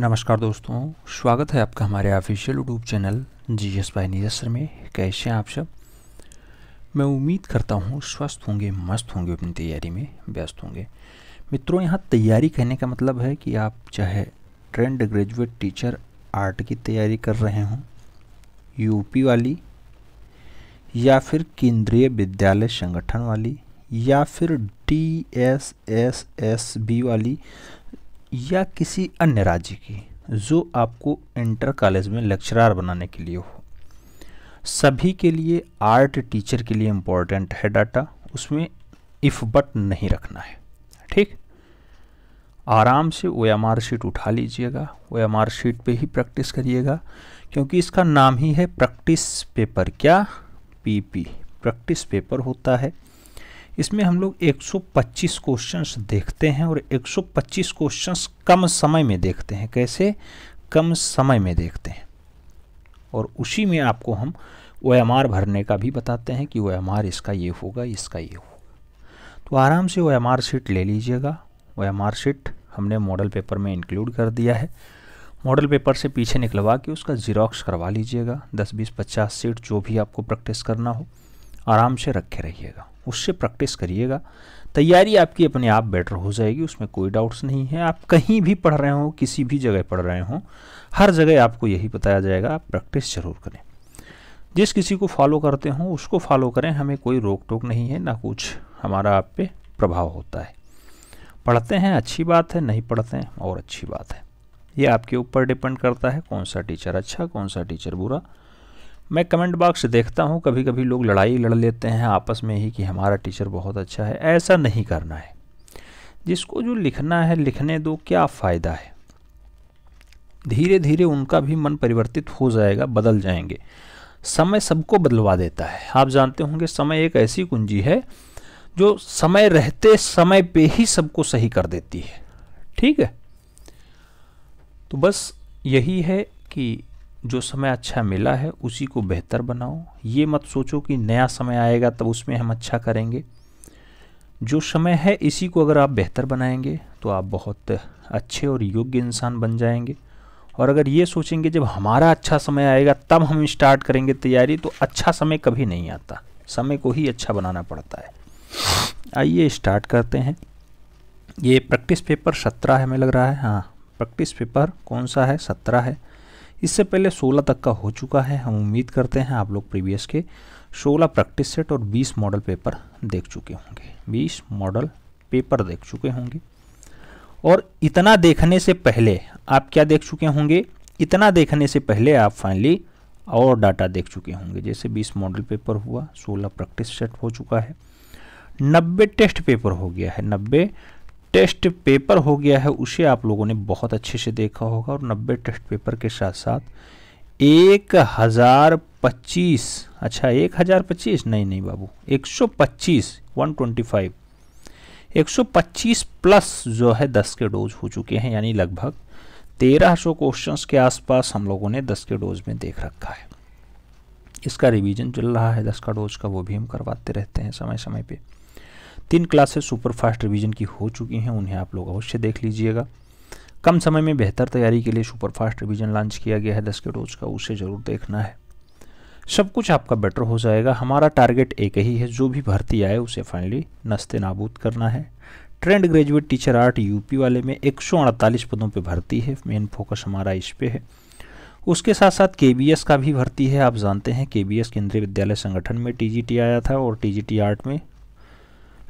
नमस्कार दोस्तों स्वागत है आपका हमारे official YouTube channel G S by निजस्र में कैसे हैं आप सब मैं उम्मीद करता हूँ स्वस्थ होंगे मस्त होंगे अपनी तैयारी में व्यस्त होंगे मित्रों यहाँ तैयारी कहने का मतलब है कि आप चाहे ट्रेंड ग्रेजुएट टीचर आर्ट की तैयारी कर रहे हों यूपी वाली या फिर केंद्रीय विद्यालय संगठन वाली या फिर D S S S B वाली या किसी अन्य राज्य की जो आपको इंटर कॉलेज में लेक्चरार बनाने के लिए हो सभी के लिए आर्ट टीचर के लिए इम्पोर्टेंट है डाटा उसमें इफ़ बट नहीं रखना है ठीक आराम से ओ एम आर शीट उठा लीजिएगा ओ एम आर शीट पे ही प्रैक्टिस करिएगा क्योंकि इसका नाम ही है प्रैक्टिस पेपर क्या पीपी प्रैक्टिस पेपर होता है इसमें हम लोग 125 क्वेश्चंस देखते हैं और 125 क्वेश्चंस कम समय में देखते हैं कैसे कम समय में देखते हैं और उसी में आपको हम ओ भरने का भी बताते हैं कि ओ इसका ये होगा इसका ये होगा तो आराम से ओ एम शीट ले लीजिएगा ओ एम शीट हमने मॉडल पेपर में इंक्लूड कर दिया है मॉडल पेपर से पीछे निकलवा के उसका जीरोक्स करवा लीजिएगा 10, 20, 50 सीट जो भी आपको प्रैक्टिस करना हो आराम से रखे रहिएगा उससे प्रैक्टिस करिएगा तैयारी आपकी अपने आप बेटर हो जाएगी उसमें कोई डाउट्स नहीं है आप कहीं भी पढ़ रहे हों किसी भी जगह पढ़ रहे हों हर जगह आपको यही बताया जाएगा आप प्रैक्टिस जरूर करें जिस किसी को फॉलो करते हों उसको फॉलो करें हमें कोई रोक टोक नहीं है ना कुछ हमारा आप पे प्रभाव होता है पढ़ते हैं अच्छी बात है नहीं पढ़ते हैं और अच्छी बात है ये आपके ऊपर डिपेंड करता है कौन सा टीचर अच्छा कौन सा टीचर बुरा मैं कमेंट बॉक्स देखता हूँ कभी कभी लोग लड़ाई लड़ लेते हैं आपस में ही कि हमारा टीचर बहुत अच्छा है ऐसा नहीं करना है जिसको जो लिखना है लिखने दो क्या फ़ायदा है धीरे धीरे उनका भी मन परिवर्तित हो जाएगा बदल जाएंगे समय सबको बदलवा देता है आप जानते होंगे समय एक ऐसी कुंजी है जो समय रहते समय पे ही सबको सही कर देती है ठीक है तो बस यही है कि जो समय अच्छा मिला है उसी को बेहतर बनाओ ये मत सोचो कि नया समय आएगा तब उसमें हम अच्छा करेंगे जो समय है इसी को अगर आप बेहतर बनाएंगे तो आप बहुत अच्छे और योग्य इंसान बन जाएंगे और अगर ये सोचेंगे जब हमारा अच्छा समय आएगा तब हम स्टार्ट करेंगे तैयारी तो अच्छा समय कभी नहीं आता समय को ही अच्छा बनाना पड़ता है आइए स्टार्ट करते हैं ये प्रैक्टिस पेपर सत्रह है मैं लग रहा है हाँ प्रैक्टिस पेपर कौन सा है सत्रह है इससे पहले 16 तक का हो चुका है हम उम्मीद करते हैं आप लोग प्रीवियस के 16 प्रैक्टिस सेट और 20 मॉडल पेपर देख चुके होंगे 20 मॉडल पेपर देख चुके होंगे और इतना देखने से पहले आप क्या देख चुके होंगे इतना देखने से पहले आप फाइनली और डाटा देख चुके होंगे जैसे 20 मॉडल पेपर हुआ 16 प्रैक्टिस सेट हो चुका है 90 टेस्ट पेपर हो गया है नब्बे टेस्ट पेपर हो गया है उसे आप लोगों ने बहुत अच्छे से देखा होगा और 90 टेस्ट पेपर के साथ साथ एक हज़ार पच्चीस अच्छा एक हज़ार पच्चीस नहीं नहीं बाबू एक सौ पच्चीस वन ट्वेंटी फाइव एक सौ पच्चीस प्लस जो है दस के डोज हो चुके हैं यानी लगभग तेरह सौ क्वेश्चंस के आसपास हम लोगों ने दस के डोज में देख रखा है इसका रिवीजन चल रहा है दस का डोज का वो भी हम करवाते रहते हैं समय समय पर तीन क्लासेस सुपर फास्ट रिवीजन की हो चुकी हैं उन्हें आप लोग अवश्य देख लीजिएगा कम समय में बेहतर तैयारी के लिए सुपर फास्ट रिवीजन लॉन्च किया गया है दस के रोज का उसे ज़रूर देखना है सब कुछ आपका बेटर हो जाएगा हमारा टारगेट एक ही है जो भी भर्ती आए उसे फाइनली नस्ते नाबूद करना है trained graduate teacher art UP वाले में एक पदों पर भर्ती है मेन फोकस हमारा इस पर है उसके साथ साथ के का भी भर्ती है आप जानते हैं के केंद्रीय विद्यालय संगठन में टी आया था और टी आर्ट में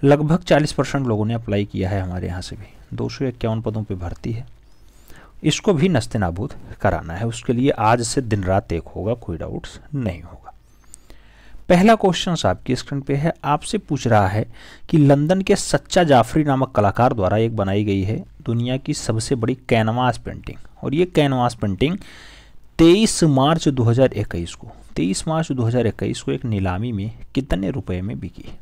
लगभग 40 परसेंट लोगों ने अप्लाई किया है हमारे यहाँ से भी दो सौ इक्यावन पदों पर भर्ती है इसको भी नस्ते नाबूद कराना है उसके लिए आज से दिन रात एक होगा कोई डाउट्स नहीं होगा पहला क्वेश्चन आपकी स्क्रीन पे है आपसे पूछ रहा है कि लंदन के सच्चा जाफरी नामक कलाकार द्वारा एक बनाई गई है दुनिया की सबसे बड़ी कैनवास पेंटिंग और ये कैनवास पेंटिंग 23 मार्च 2021 को 23 मार्च 2021 को एक नीलामी में कितने रुपए में बिकी है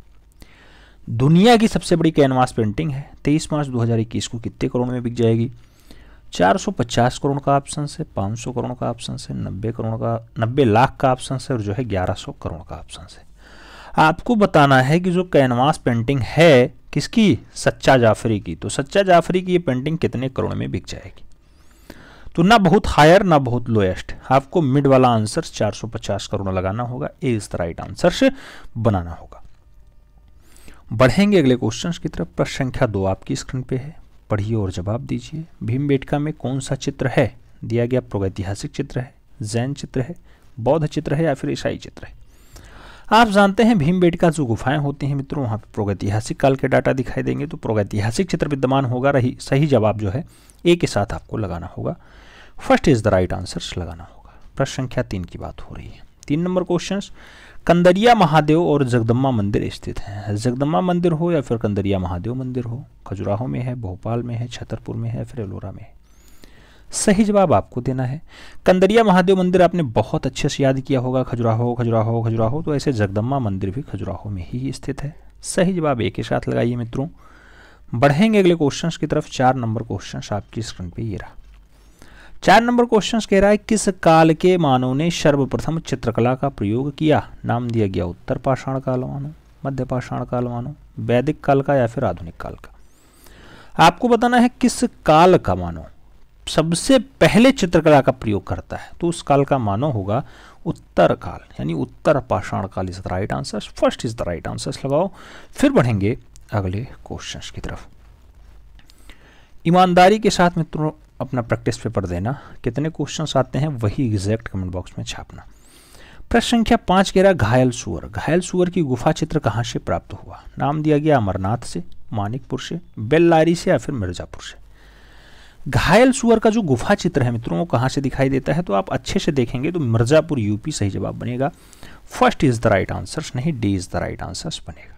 दुनिया की सबसे बड़ी कैनवास पेंटिंग है तेईस मार्च 2021 को कितने करोड़ में बिक जाएगी 450 करोड़ का ऑप्शन है 500 करोड़ का ऑप्शन है 90 करोड़ का 90 लाख का ऑप्शन है और जो है 1100 करोड़ का ऑप्शन है आपको बताना है कि जो कैनवास पेंटिंग है किसकी सच्चा जाफरी की तो सच्चा जाफरी की ये पेंटिंग कितने करोड़ में बिक जाएगी तो ना बहुत हायर ना बहुत लोएस्ट आपको मिड वाला आंसर 450 करोड़ लगाना होगा ए इसका राइट आंसर बनाना होगा बढ़ेंगे अगले क्वेश्चन की तरफ प्रश्न संख्या दो आपकी स्क्रीन पे है पढ़िए और जवाब दीजिए भीमबेटका में कौन सा चित्र है दिया गया प्रागैतिहासिक चित्र है जैन चित्र है बौद्ध चित्र है या फिर ईसाई चित्र है आप जानते हैं भीमबेटका जो गुफाएं होती हैं मित्रों वहाँ पर प्रागैतिहासिक काल के डाटा दिखाई देंगे तो प्रोगतिहासिक चित्र विद्यमान होगा रही सही जवाब जो है ए के साथ आपको लगाना होगा first is the right answer लगाना होगा प्रश्न संख्या तीन की बात हो रही है तीन नंबर क्वेश्चन कंदरिया महादेव और जगदम्मा मंदिर स्थित हैं जगदम्मा मंदिर हो या फिर कंदरिया महादेव मंदिर हो खजुराहो में है भोपाल में है छतरपुर में है फिर एलोरा में है सही जवाब आपको देना है कंदरिया महादेव मंदिर आपने बहुत अच्छे से याद किया होगा खजुराहो खजुराहो खजुराहो तो ऐसे जगदम्मा मंदिर भी खजुराहो में ही स्थित है सही जवाब एक के साथ लगाइए मित्रों बढ़ेंगे अगले क्वेश्चन की तरफ चार नंबर क्वेश्चन आपकी स्क्रीन पर ये रहा चार नंबर क्वेश्चन कह रहा है किस काल के मानव ने सर्वप्रथम चित्रकला का प्रयोग किया नाम दिया गया उत्तर पाषाण काल मानो मध्य पाषाण काल मानो वैदिक काल का या फिर आधुनिक काल का आपको बताना है किस काल का मानव सबसे पहले चित्रकला का प्रयोग करता है तो उस काल का मानव होगा उत्तर काल यानी उत्तर पाषाण काल is the right answer first is the right answer लगाओ फिर बढ़ेंगे अगले क्वेश्चन की तरफ ईमानदारी के साथ मित्रों अपना प्रैक्टिस पेपर देना कितने क्वेश्चंस आते हैं वही एग्जैक्ट कमेंट बॉक्स में छापना प्रश्न संख्या पाँच कह रहा घायल सुअर घायल सुअर की गुफा चित्र कहाँ से प्राप्त हुआ नाम दिया गया अमरनाथ से मानिकपुर से बेल्लारी से या फिर मिर्जापुर से घायल सुअर का जो गुफा चित्र है मित्रों वो कहाँ से दिखाई देता है तो आप अच्छे से देखेंगे तो मिर्जापुर यूपी सही जवाब बनेगा first is the right answer नहीं D is the right answers बनेगा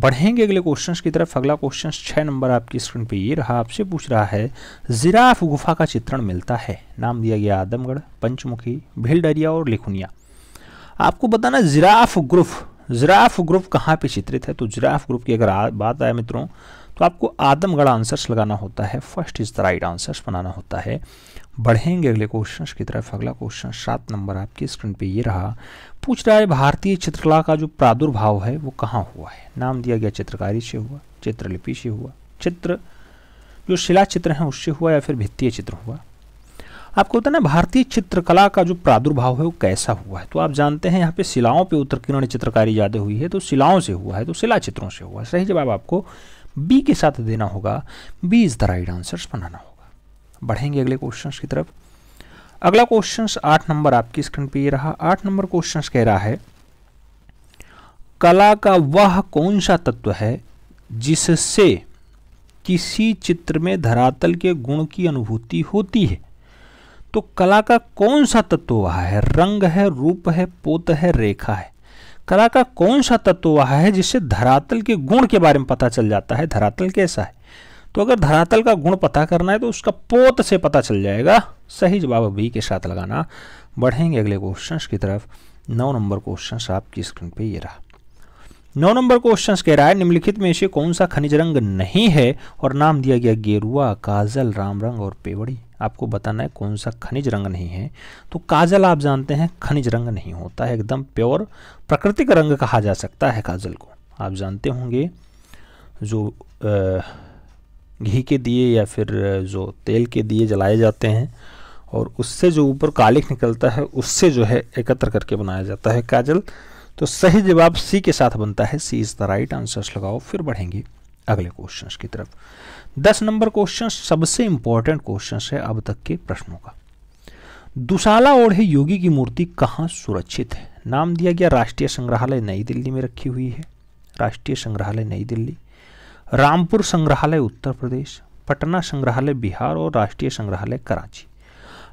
बढ़ेंगे अगले क्वेश्चन की तरफ अगला क्वेश्चन छः नंबर आपकी स्क्रीन पे ये रहा आपसे पूछ रहा है जिराफ गुफा का चित्रण मिलता है नाम दिया गया आदमगढ़ पंचमुखी भीलडरिया और लिखुनिया आपको बताना जिराफ ग्रुप जिराफ ग्रुप कहाँ पे चित्रित है तो जिराफ ग्रुप की अगर आ, बात आए मित्रों तो आपको आदमगढ़ आंसर्स लगाना होता है first is the right answers बनाना होता है बढ़ेंगे अगले क्वेश्चन की तरफ अगला क्वेश्चन सात नंबर आपकी स्क्रीन पे ये रहा पूछ रहा है भारतीय चित्रकला का जो प्रादुर्भाव है वो कहाँ हुआ है नाम दिया गया चित्रकारी से हुआ चित्रलिपि से हुआ चित्र जो शिला चित्र हैं उससे हुआ या फिर भित्तीय चित्र हुआ आपको होता है ना भारतीय चित्रकला का जो प्रादुर्भाव है वो कैसा हुआ है तो आप जानते हैं यहाँ पे शिलाओं पे उत्तरकिरण चित्रकारी ज़्यादा हुई है तो शिलाओं से हुआ है तो शिला चित्रों से हुआ सही जवाब आपको बी के साथ देना होगा B is the right answers बनाना होगा बढ़ेंगे अगले क्वेश्चन की तरफ अगला क्वेश्चन आठ नंबर आपकी स्क्रीन पे ये रहा आठ नंबर क्वेश्चन कह रहा है कला का वह कौन सा तत्व है जिससे किसी चित्र में धरातल के गुण की अनुभूति होती है तो कला का कौन सा तत्व वह है रंग है रूप है पोत है रेखा है कला का कौन सा तत्व वह है जिससे धरातल के गुण के बारे में पता चल जाता है धरातल कैसा है तो अगर धरातल का गुण पता करना है तो उसका पोत से पता चल जाएगा सही जवाब बी के साथ लगाना बढ़ेंगे अगले क्वेश्चन की तरफ नौ नंबर क्वेश्चन आपकी स्क्रीन पे ये रहा नौ नंबर क्वेश्चन कह रहा है निम्नलिखित में से कौन सा खनिज रंग नहीं है और नाम दिया गया गेरुआ काजल राम रंग और पेवड़ी आपको बताना है कौन सा खनिज रंग नहीं है तो काजल आप जानते हैं खनिज रंग नहीं होता है एकदम प्योर प्राकृतिक रंग कहा जा सकता है काजल को आप जानते होंगे जो आ, घी के दिए या फिर जो तेल के दिए जलाए जाते हैं और उससे जो ऊपर कालिख निकलता है उससे जो है एकत्र करके बनाया जाता है काजल तो सही जवाब सी के साथ बनता है C is the right answers लगाओ फिर बढ़ेंगे अगले क्वेश्चंस की तरफ दस नंबर क्वेश्चन सबसे इंपॉर्टेंट क्वेश्चन है अब तक के प्रश्नों का दुशाला ओढ़े योगी की मूर्ति कहाँ सुरक्षित है नाम दिया गया राष्ट्रीय संग्रहालय नई दिल्ली में रखी हुई है राष्ट्रीय संग्रहालय नई दिल्ली रामपुर संग्रहालय उत्तर प्रदेश पटना संग्रहालय बिहार और राष्ट्रीय संग्रहालय कराची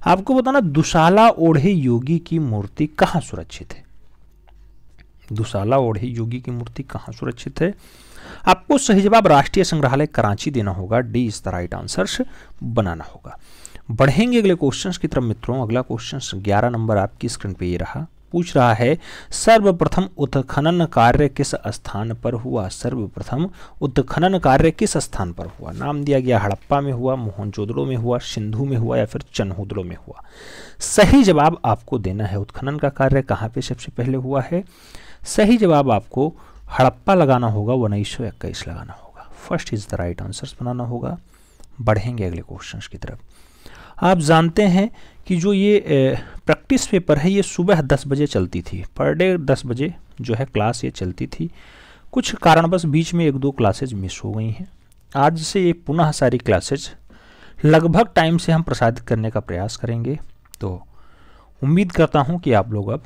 आपको बताना दुशाला ओढ़े योगी की मूर्ति कहाँ सुरक्षित है दुशाला ओढ़े योगी की मूर्ति कहाँ सुरक्षित है आपको सही जवाब राष्ट्रीय संग्रहालय कराची देना होगा डी इस तरह राइट आंसर बनाना होगा बढ़ेंगे अगले क्वेश्चंस की तरफ मित्रों अगला क्वेश्चन 11 नंबर आपकी स्क्रीन पे ये रहा पूछ रहा है सर्वप्रथम उत्खनन कार्य किस स्थान पर हुआ सर्वप्रथम उत्खनन कार्य किस स्थान पर हुआ नाम दिया गया हड़प्पा में हुआ मोहनजोदड़ो में हुआ सिंधु में हुआ या फिर चन्हुदड़ो में हुआ सही जवाब आपको देना है उत्खनन का कार्य कहाँ पे सबसे पहले हुआ है सही जवाब आपको हड़प्पा लगाना होगा उन्नीस लगाना होगा first is the right answers बनाना होगा बढ़ेंगे अगले क्वेश्चन की तरफ आप जानते हैं कि जो ये प्रैक्टिस पेपर है ये सुबह दस बजे चलती थी पर डे दस बजे जो है क्लास ये चलती थी कुछ कारणवश बीच में एक दो क्लासेज मिस हो गई हैं आज से ये पुनः सारी क्लासेज लगभग टाइम से हम प्रसारित करने का प्रयास करेंगे तो उम्मीद करता हूँ कि आप लोग अब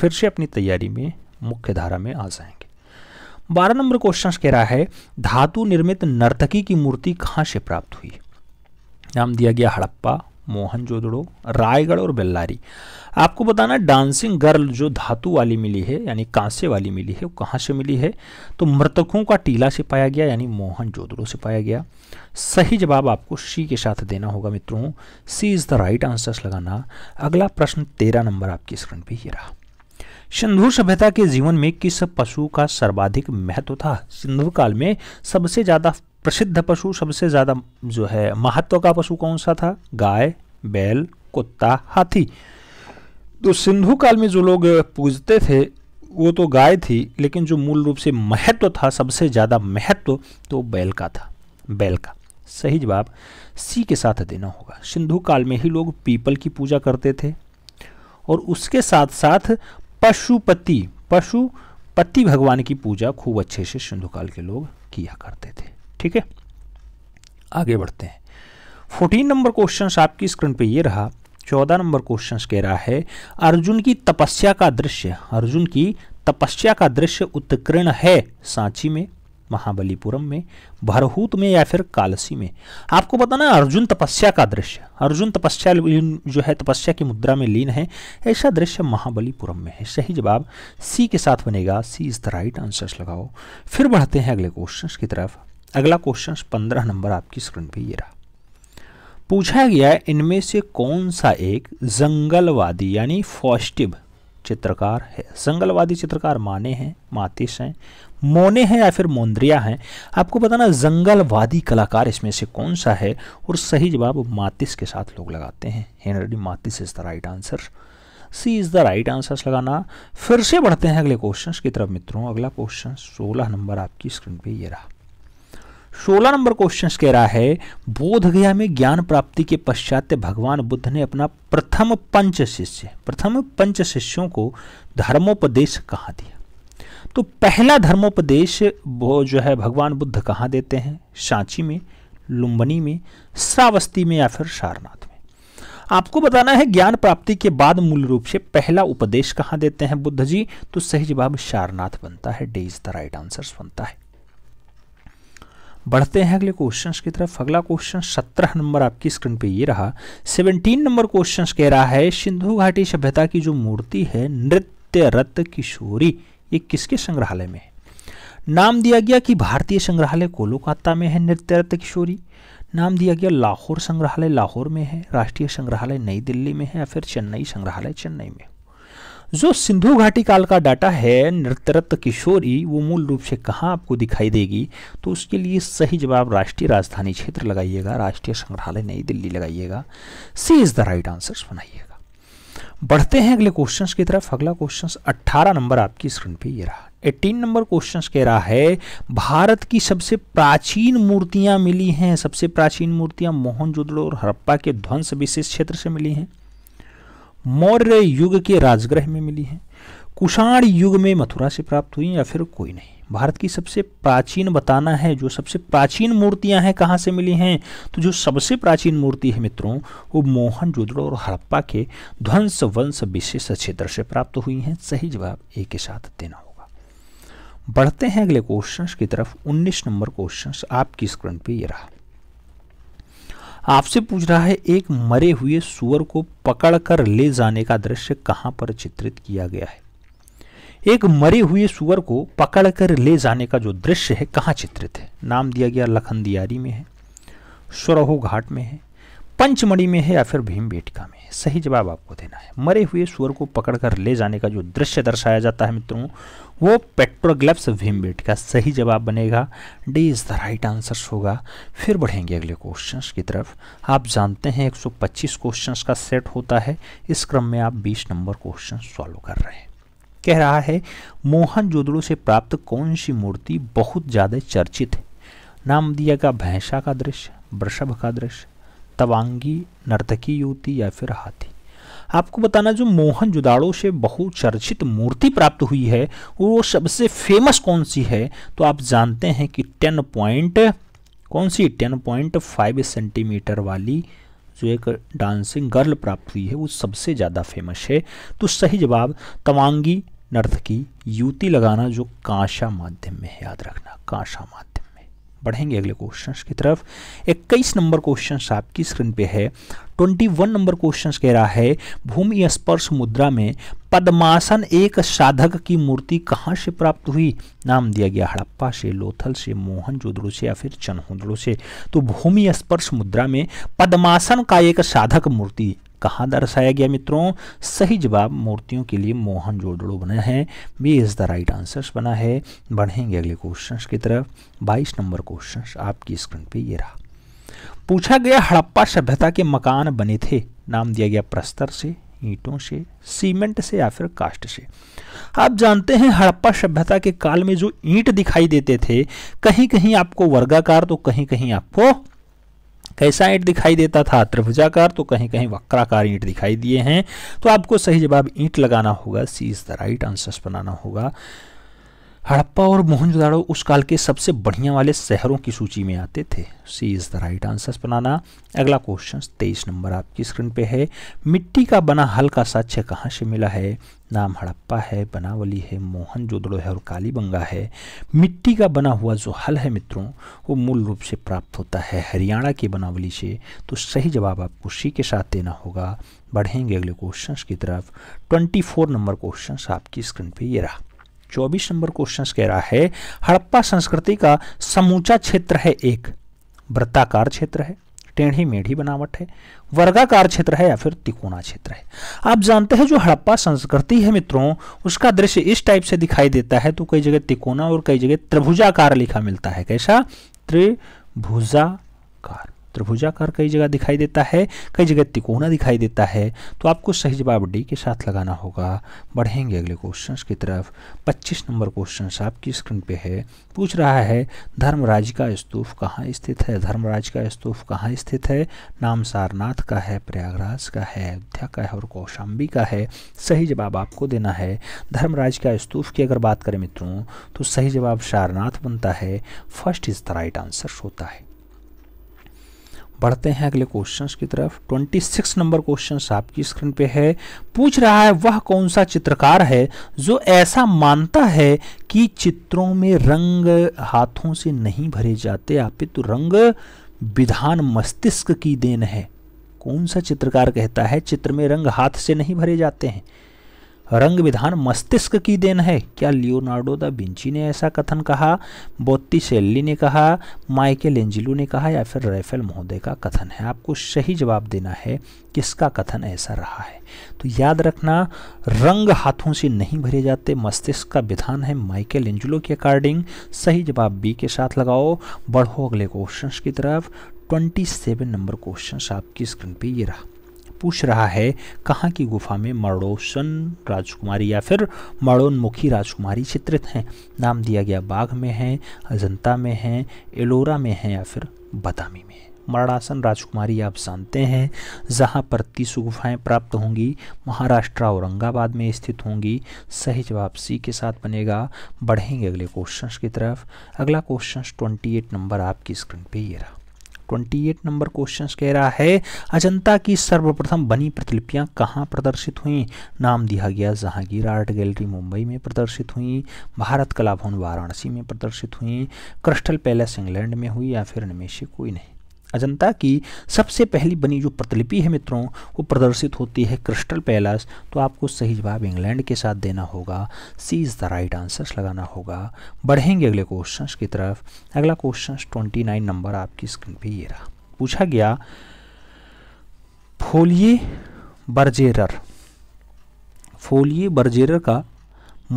फिर से अपनी तैयारी में मुख्य धारा में आ जाएंगे बारह नंबर क्वेश्चन कह रहा है धातु निर्मित नर्तकी की मूर्ति कहाँ से प्राप्त हुई नाम दिया गया हड़प्पा मोहनजोदड़ो रायगढ़ और बेल्लारी आपको बताना डांसिंग गर्ल जो धातु वाली मिली है यानी कांसे वाली मिली है वो कहाँ से मिली है तो मृतकों का टीला से पाया गया यानी मोहनजोदड़ो से पाया गया सही जवाब आपको सी के साथ देना होगा मित्रों C is the right answers लगाना अगला प्रश्न तेरह नंबर आपकी स्क्रीन पर ही रहा सिंधु सभ्यता के जीवन में किस पशु का सर्वाधिक महत्व था सिंधु काल में सबसे ज़्यादा प्रसिद्ध पशु सबसे ज़्यादा जो है महत्व का पशु कौन सा था गाय बैल कुत्ता हाथी तो सिंधु काल में जो लोग पूजते थे वो तो गाय थी लेकिन जो मूल रूप से महत्व था सबसे ज़्यादा महत्व तो, तो बैल का था बैल का सही जवाब सी के साथ देना होगा सिंधु काल में ही लोग पीपल की पूजा करते थे और उसके साथ साथ पशुपति पशुपति भगवान की पूजा खूब अच्छे से सिंधु काल के लोग किया करते थे ठीक है आगे बढ़ते हैं फोर्टीन नंबर क्वेश्चन आपकी स्क्रीन पे ये रहा चौदह नंबर क्वेश्चन कह रहा है अर्जुन की तपस्या का दृश्य अर्जुन की तपस्या का दृश्य उत्कीर्ण है सांची में महाबलीपुरम में भरहूत में या फिर कालसी में आपको बताना अर्जुन तपस्या का दृश्य अर्जुन तपस्या जो है तपस्या की मुद्रा में लीन है ऐसा दृश्य महाबलीपुरम में है सही जवाब सी के साथ बनेगा C is the right answers लगाओ फिर बढ़ते हैं अगले क्वेश्चन की तरफ अगला क्वेश्चन पंद्रह नंबर आपकी स्क्रीन पे ये रहा पूछा गया है इनमें से कौन सा एक जंगलवादी यानी फॉस्टिव चित्रकार है जंगलवादी चित्रकार माने हैं मातिस हैं मोने हैं या फिर मोन्द्रिया हैं आपको बताना जंगलवादी कलाकार इसमें से कौन सा है और सही जवाब मातिस के साथ लोग लगाते हैं Henri Matisse is the right answer C is the right answer लगाना फिर से बढ़ते हैं अगले क्वेश्चन की तरफ मित्रों अगला क्वेश्चन सोलह नंबर आपकी स्क्रीन पे ये रहा सोलह नंबर क्वेश्चन कह रहा है बोध गया में ज्ञान प्राप्ति के पश्चात भगवान बुद्ध ने अपना प्रथम पंच शिष्य प्रथम पंच शिष्यों को धर्मोपदेश कहा दिया तो पहला धर्मोपदेश वो जो है भगवान बुद्ध कहाँ देते हैं सांची में लुम्बनी में श्रावस्ती में या फिर सारनाथ में आपको बताना है ज्ञान प्राप्ति के बाद मूल रूप से पहला उपदेश कहाँ देते हैं बुद्ध जी तो सही जवाब सारनाथ बनता है D is the right answer बनता है बढ़ते हैं अगले क्वेश्चन की तरफ अगला क्वेश्चन सत्रह नंबर आपकी स्क्रीन पे ये रहा सेवनटीन नंबर क्वेश्चन कह रहा है सिंधु घाटी सभ्यता की जो मूर्ति है नृत्य रत्न किशोरी ये किसके संग्रहालय में है नाम दिया गया कि भारतीय संग्रहालय कोलकाता में है नृत्य रत्न किशोरी नाम दिया गया लाहौर संग्रहालय लाहौर में है राष्ट्रीय संग्रहालय नई दिल्ली में है या फिर चेन्नई संग्रहालय चेन्नई में जो सिंधु घाटी काल का डाटा है नृतरत्न किशोरी वो मूल रूप से कहाँ आपको दिखाई देगी तो उसके लिए सही जवाब राष्ट्रीय राजधानी क्षेत्र लगाइएगा राष्ट्रीय संग्रहालय नई दिल्ली लगाइएगा C is the right answer बनाइएगा बढ़ते हैं अगले क्वेश्चन की तरफ अगला क्वेश्चन 18 नंबर आपकी स्क्रीन पे ये रहा 18 नंबर क्वेश्चन कह रहा है भारत की सबसे प्राचीन मूर्तियां मिली हैं सबसे प्राचीन मूर्तियां मोहनजोदड़ो और हरप्पा के ध्वंस विशेष क्षेत्र से मिली हैं मौर्य युग के राजगृह में मिली हैं कुषाण युग में मथुरा से प्राप्त हुई या फिर कोई नहीं भारत की सबसे प्राचीन बताना है जो सबसे प्राचीन मूर्तियां हैं कहाँ से मिली हैं तो जो सबसे प्राचीन मूर्ति है मित्रों वो मोहन जोदड़ो और हड़प्पा के ध्वंस वंश विशेष क्षेत्र से प्राप्त हुई हैं सही जवाब एक के साथ देना होगा बढ़ते हैं अगले क्वेश्चन की तरफ 19 नंबर क्वेश्चन आपकी स्क्रीन पे ये रहा आपसे पूछ रहा है एक मरे हुए सुअर को पकड़कर ले जाने का दृश्य कहाँ पर चित्रित किया गया है एक मरे हुए सुअर को पकड़कर ले जाने का जो दृश्य है कहाँ चित्रित है नाम दिया गया लखनदियारी में है सुरहो घाट में है पंचमढ़ी में है या फिर भीम बेटिका में है सही जवाब आपको देना है मरे हुए सुअर को पकड़कर ले जाने का जो दृश्य दर्शाया जाता है मित्रों वो भीम बेटिका सही जवाब बनेगा D is the right answer होगा फिर बढ़ेंगे अगले क्वेश्चंस की तरफ आप जानते हैं 125 क्वेश्चंस का सेट होता है इस क्रम में आप बीस नंबर क्वेश्चन सॉल्व कर रहे हैं कह रहा है मोहन से प्राप्त कौन सी मूर्ति बहुत ज़्यादा चर्चित है नाम दिया गया भैंसा का दृश्य वृषभ का दृश्य तवांगी नर्तकी युवती या फिर हाथी आपको बताना जो मोहन जुदाड़ो से बहुचर्चित मूर्ति प्राप्त हुई है वो सबसे फेमस कौन सी है तो आप जानते हैं कि टेन पॉइंट कौन सी टेन पॉइंट फाइव सेंटीमीटर वाली जो एक डांसिंग गर्ल प्राप्त हुई है वो सबसे ज़्यादा फेमस है तो सही जवाब तवांगी नर्तकी की युति लगाना जो कांशा माध्यम में है याद रखना कांशा माध्यम बढ़ेंगे अगले क्वेश्चन की तरफ इक्कीस नंबर क्वेश्चन आपकी स्क्रीन पे है ट्वेंटी वन नंबर क्वेश्चन कह रहा है भूमि स्पर्श मुद्रा में पद्मासन एक साधक की मूर्ति कहाँ से प्राप्त हुई नाम दिया गया हड़प्पा से लोथल से मोहन जोदड़ो से या फिर चनहोदड़ो से तो भूमि स्पर्श मुद्रा में पद्मासन का एक साधक मूर्ति कहाँ दर्शाया गया मित्रों सही जवाब मूर्तियों के लिए मोहन जोड़ो बना है B is the right answers बना है बढ़ेंगे अगले क्वेश्चन की तरफ बाईस नंबर क्वेश्चन आपकी स्क्रीन पे ये रहा पूछा गया हड़प्पा सभ्यता के मकान बने थे नाम दिया गया प्रस्तर से ईंटों से सीमेंट से या फिर कास्ट से आप जानते हैं हड़प्पा सभ्यता के काल में जो ईंट दिखाई देते थे कहीं कहीं आपको वर्गाकार तो कहीं कहीं आपको कैसा ईंट दिखाई देता था त्रिभुजाकार तो कहीं कहीं वक्राकार ईंट दिखाई दिए हैं तो आपको सही जवाब ईंट लगाना होगा C is the right answers बनाना होगा हड़प्पा और मोहनजोदाड़ो उस काल के सबसे बढ़िया वाले शहरों की सूची में आते थे C is the right answer बनाना अगला क्वेश्चन तेईस नंबर आपकी स्क्रीन पे है मिट्टी का बना हल्का सा छः कहाँ से मिला है नाम हड़प्पा है बनावली है मोहनजोदड़ो है और कालीबंगा है मिट्टी का बना हुआ जो हल है मित्रों वो मूल रूप से प्राप्त होता है हरियाणा की बनावली से तो सही जवाब आपको सी के साथ देना होगा बढ़ेंगे अगले क्वेश्चन की तरफ ट्वेंटी नंबर क्वेश्चन आपकी स्क्रीन पर ये रहा चौबीस नंबर क्वेश्चन कह रहा है हड़प्पा संस्कृति का समूचा क्षेत्र है एक वृत्ताकार क्षेत्र है टेढ़ी मेढ़ी बनावट है वर्गाकार क्षेत्र है या फिर तिकोना क्षेत्र है आप जानते हैं जो हड़प्पा संस्कृति है मित्रों उसका दृश्य इस टाइप से दिखाई देता है तो कई जगह तिकोना और कई जगह त्रिभुजाकार लिखा मिलता है कैसा त्रिभुजाकार त्रिभुजाकार कई जगह दिखाई देता है कई जगह तिकोना दिखाई देता है तो आपको सही जवाब डी के साथ लगाना होगा बढ़ेंगे अगले क्वेश्चन की तरफ पच्चीस नंबर क्वेश्चन आपकी स्क्रीन पे है पूछ रहा है धर्मराज का स्तूफ कहाँ स्थित है धर्मराज का स्तूफ कहाँ स्थित है नाम सारनाथ का है प्रयागराज का है अयोध्या का है और कौशाम्बी का है सही जवाब आपको देना है धर्मराज का स्तूफ की अगर बात करें मित्रों तो सही जवाब सारनाथ बनता है first is the right answer होता है बढ़ते हैं अगले क्वेश्चंस की तरफ 26 नंबर क्वेश्चंस आपकी स्क्रीन पे है पूछ रहा है वह कौन सा चित्रकार है जो ऐसा मानता है कि चित्रों में रंग हाथों से नहीं भरे जाते अपितु तो रंग विधान मस्तिष्क की देन है कौन सा चित्रकार कहता है चित्र में रंग हाथ से नहीं भरे जाते हैं रंग विधान मस्तिष्क की देन है क्या लियोनार्डो द बिंची ने ऐसा कथन कहा बोत्ती सेल्ली ने कहा माइकल एंजिलो ने कहा या फिर रेफेल महोदय का कथन है आपको सही जवाब देना है किसका कथन ऐसा रहा है तो याद रखना रंग हाथों से नहीं भरे जाते मस्तिष्क का विधान है माइकल एंजिलो के अकॉर्डिंग सही जवाब बी के साथ लगाओ बढ़ो अगले क्वेश्चन की तरफ ट्वेंटी नंबर क्वेश्चन आपकी स्क्रीन पर ये रहा पूछ रहा है कहाँ की गुफा में मरणोसन राजकुमारी या फिर मरणोन्मुखी राजकुमारी चित्रित हैं नाम दिया गया बाघ में है अजंता में है एलोरा में है या फिर बदामी में मरणासन राजकुमारी आप जानते हैं जहाँ पर तीस गुफाएँ प्राप्त होंगी महाराष्ट्र औरंगाबाद में स्थित होंगी सही जवाब सी के साथ बनेगा बढ़ेंगे अगले क्वेश्चन की तरफ अगला क्वेश्चन ट्वेंटी एट नंबर आपकी स्क्रीन पे ये रहा ट्वेंटी एट नंबर क्वेश्चन कह रहा है अजंता की सर्वप्रथम बनी प्रतिलिपियां कहाँ प्रदर्शित हुई नाम दिया गया जहांगीर आर्ट गैलरी मुंबई में प्रदर्शित हुई भारत कला भवन वाराणसी में प्रदर्शित हुई क्रिस्टल पैलेस इंग्लैंड में हुई या फिर इनमें से कोई नहीं अजंता की सबसे पहली बनी जो प्रतिलिपि है मित्रों वो प्रदर्शित होती है क्रिस्टल पैलेस तो आपको सही जवाब इंग्लैंड के साथ देना होगा C is the right answers लगाना होगा बढ़ेंगे अगले क्वेश्चन की तरफ अगला क्वेश्चन ट्वेंटी नाइन नंबर आपकी स्क्रीन पे ये रहा पूछा गया फोलिए बर्जेरर फोलिए बर्जेरर का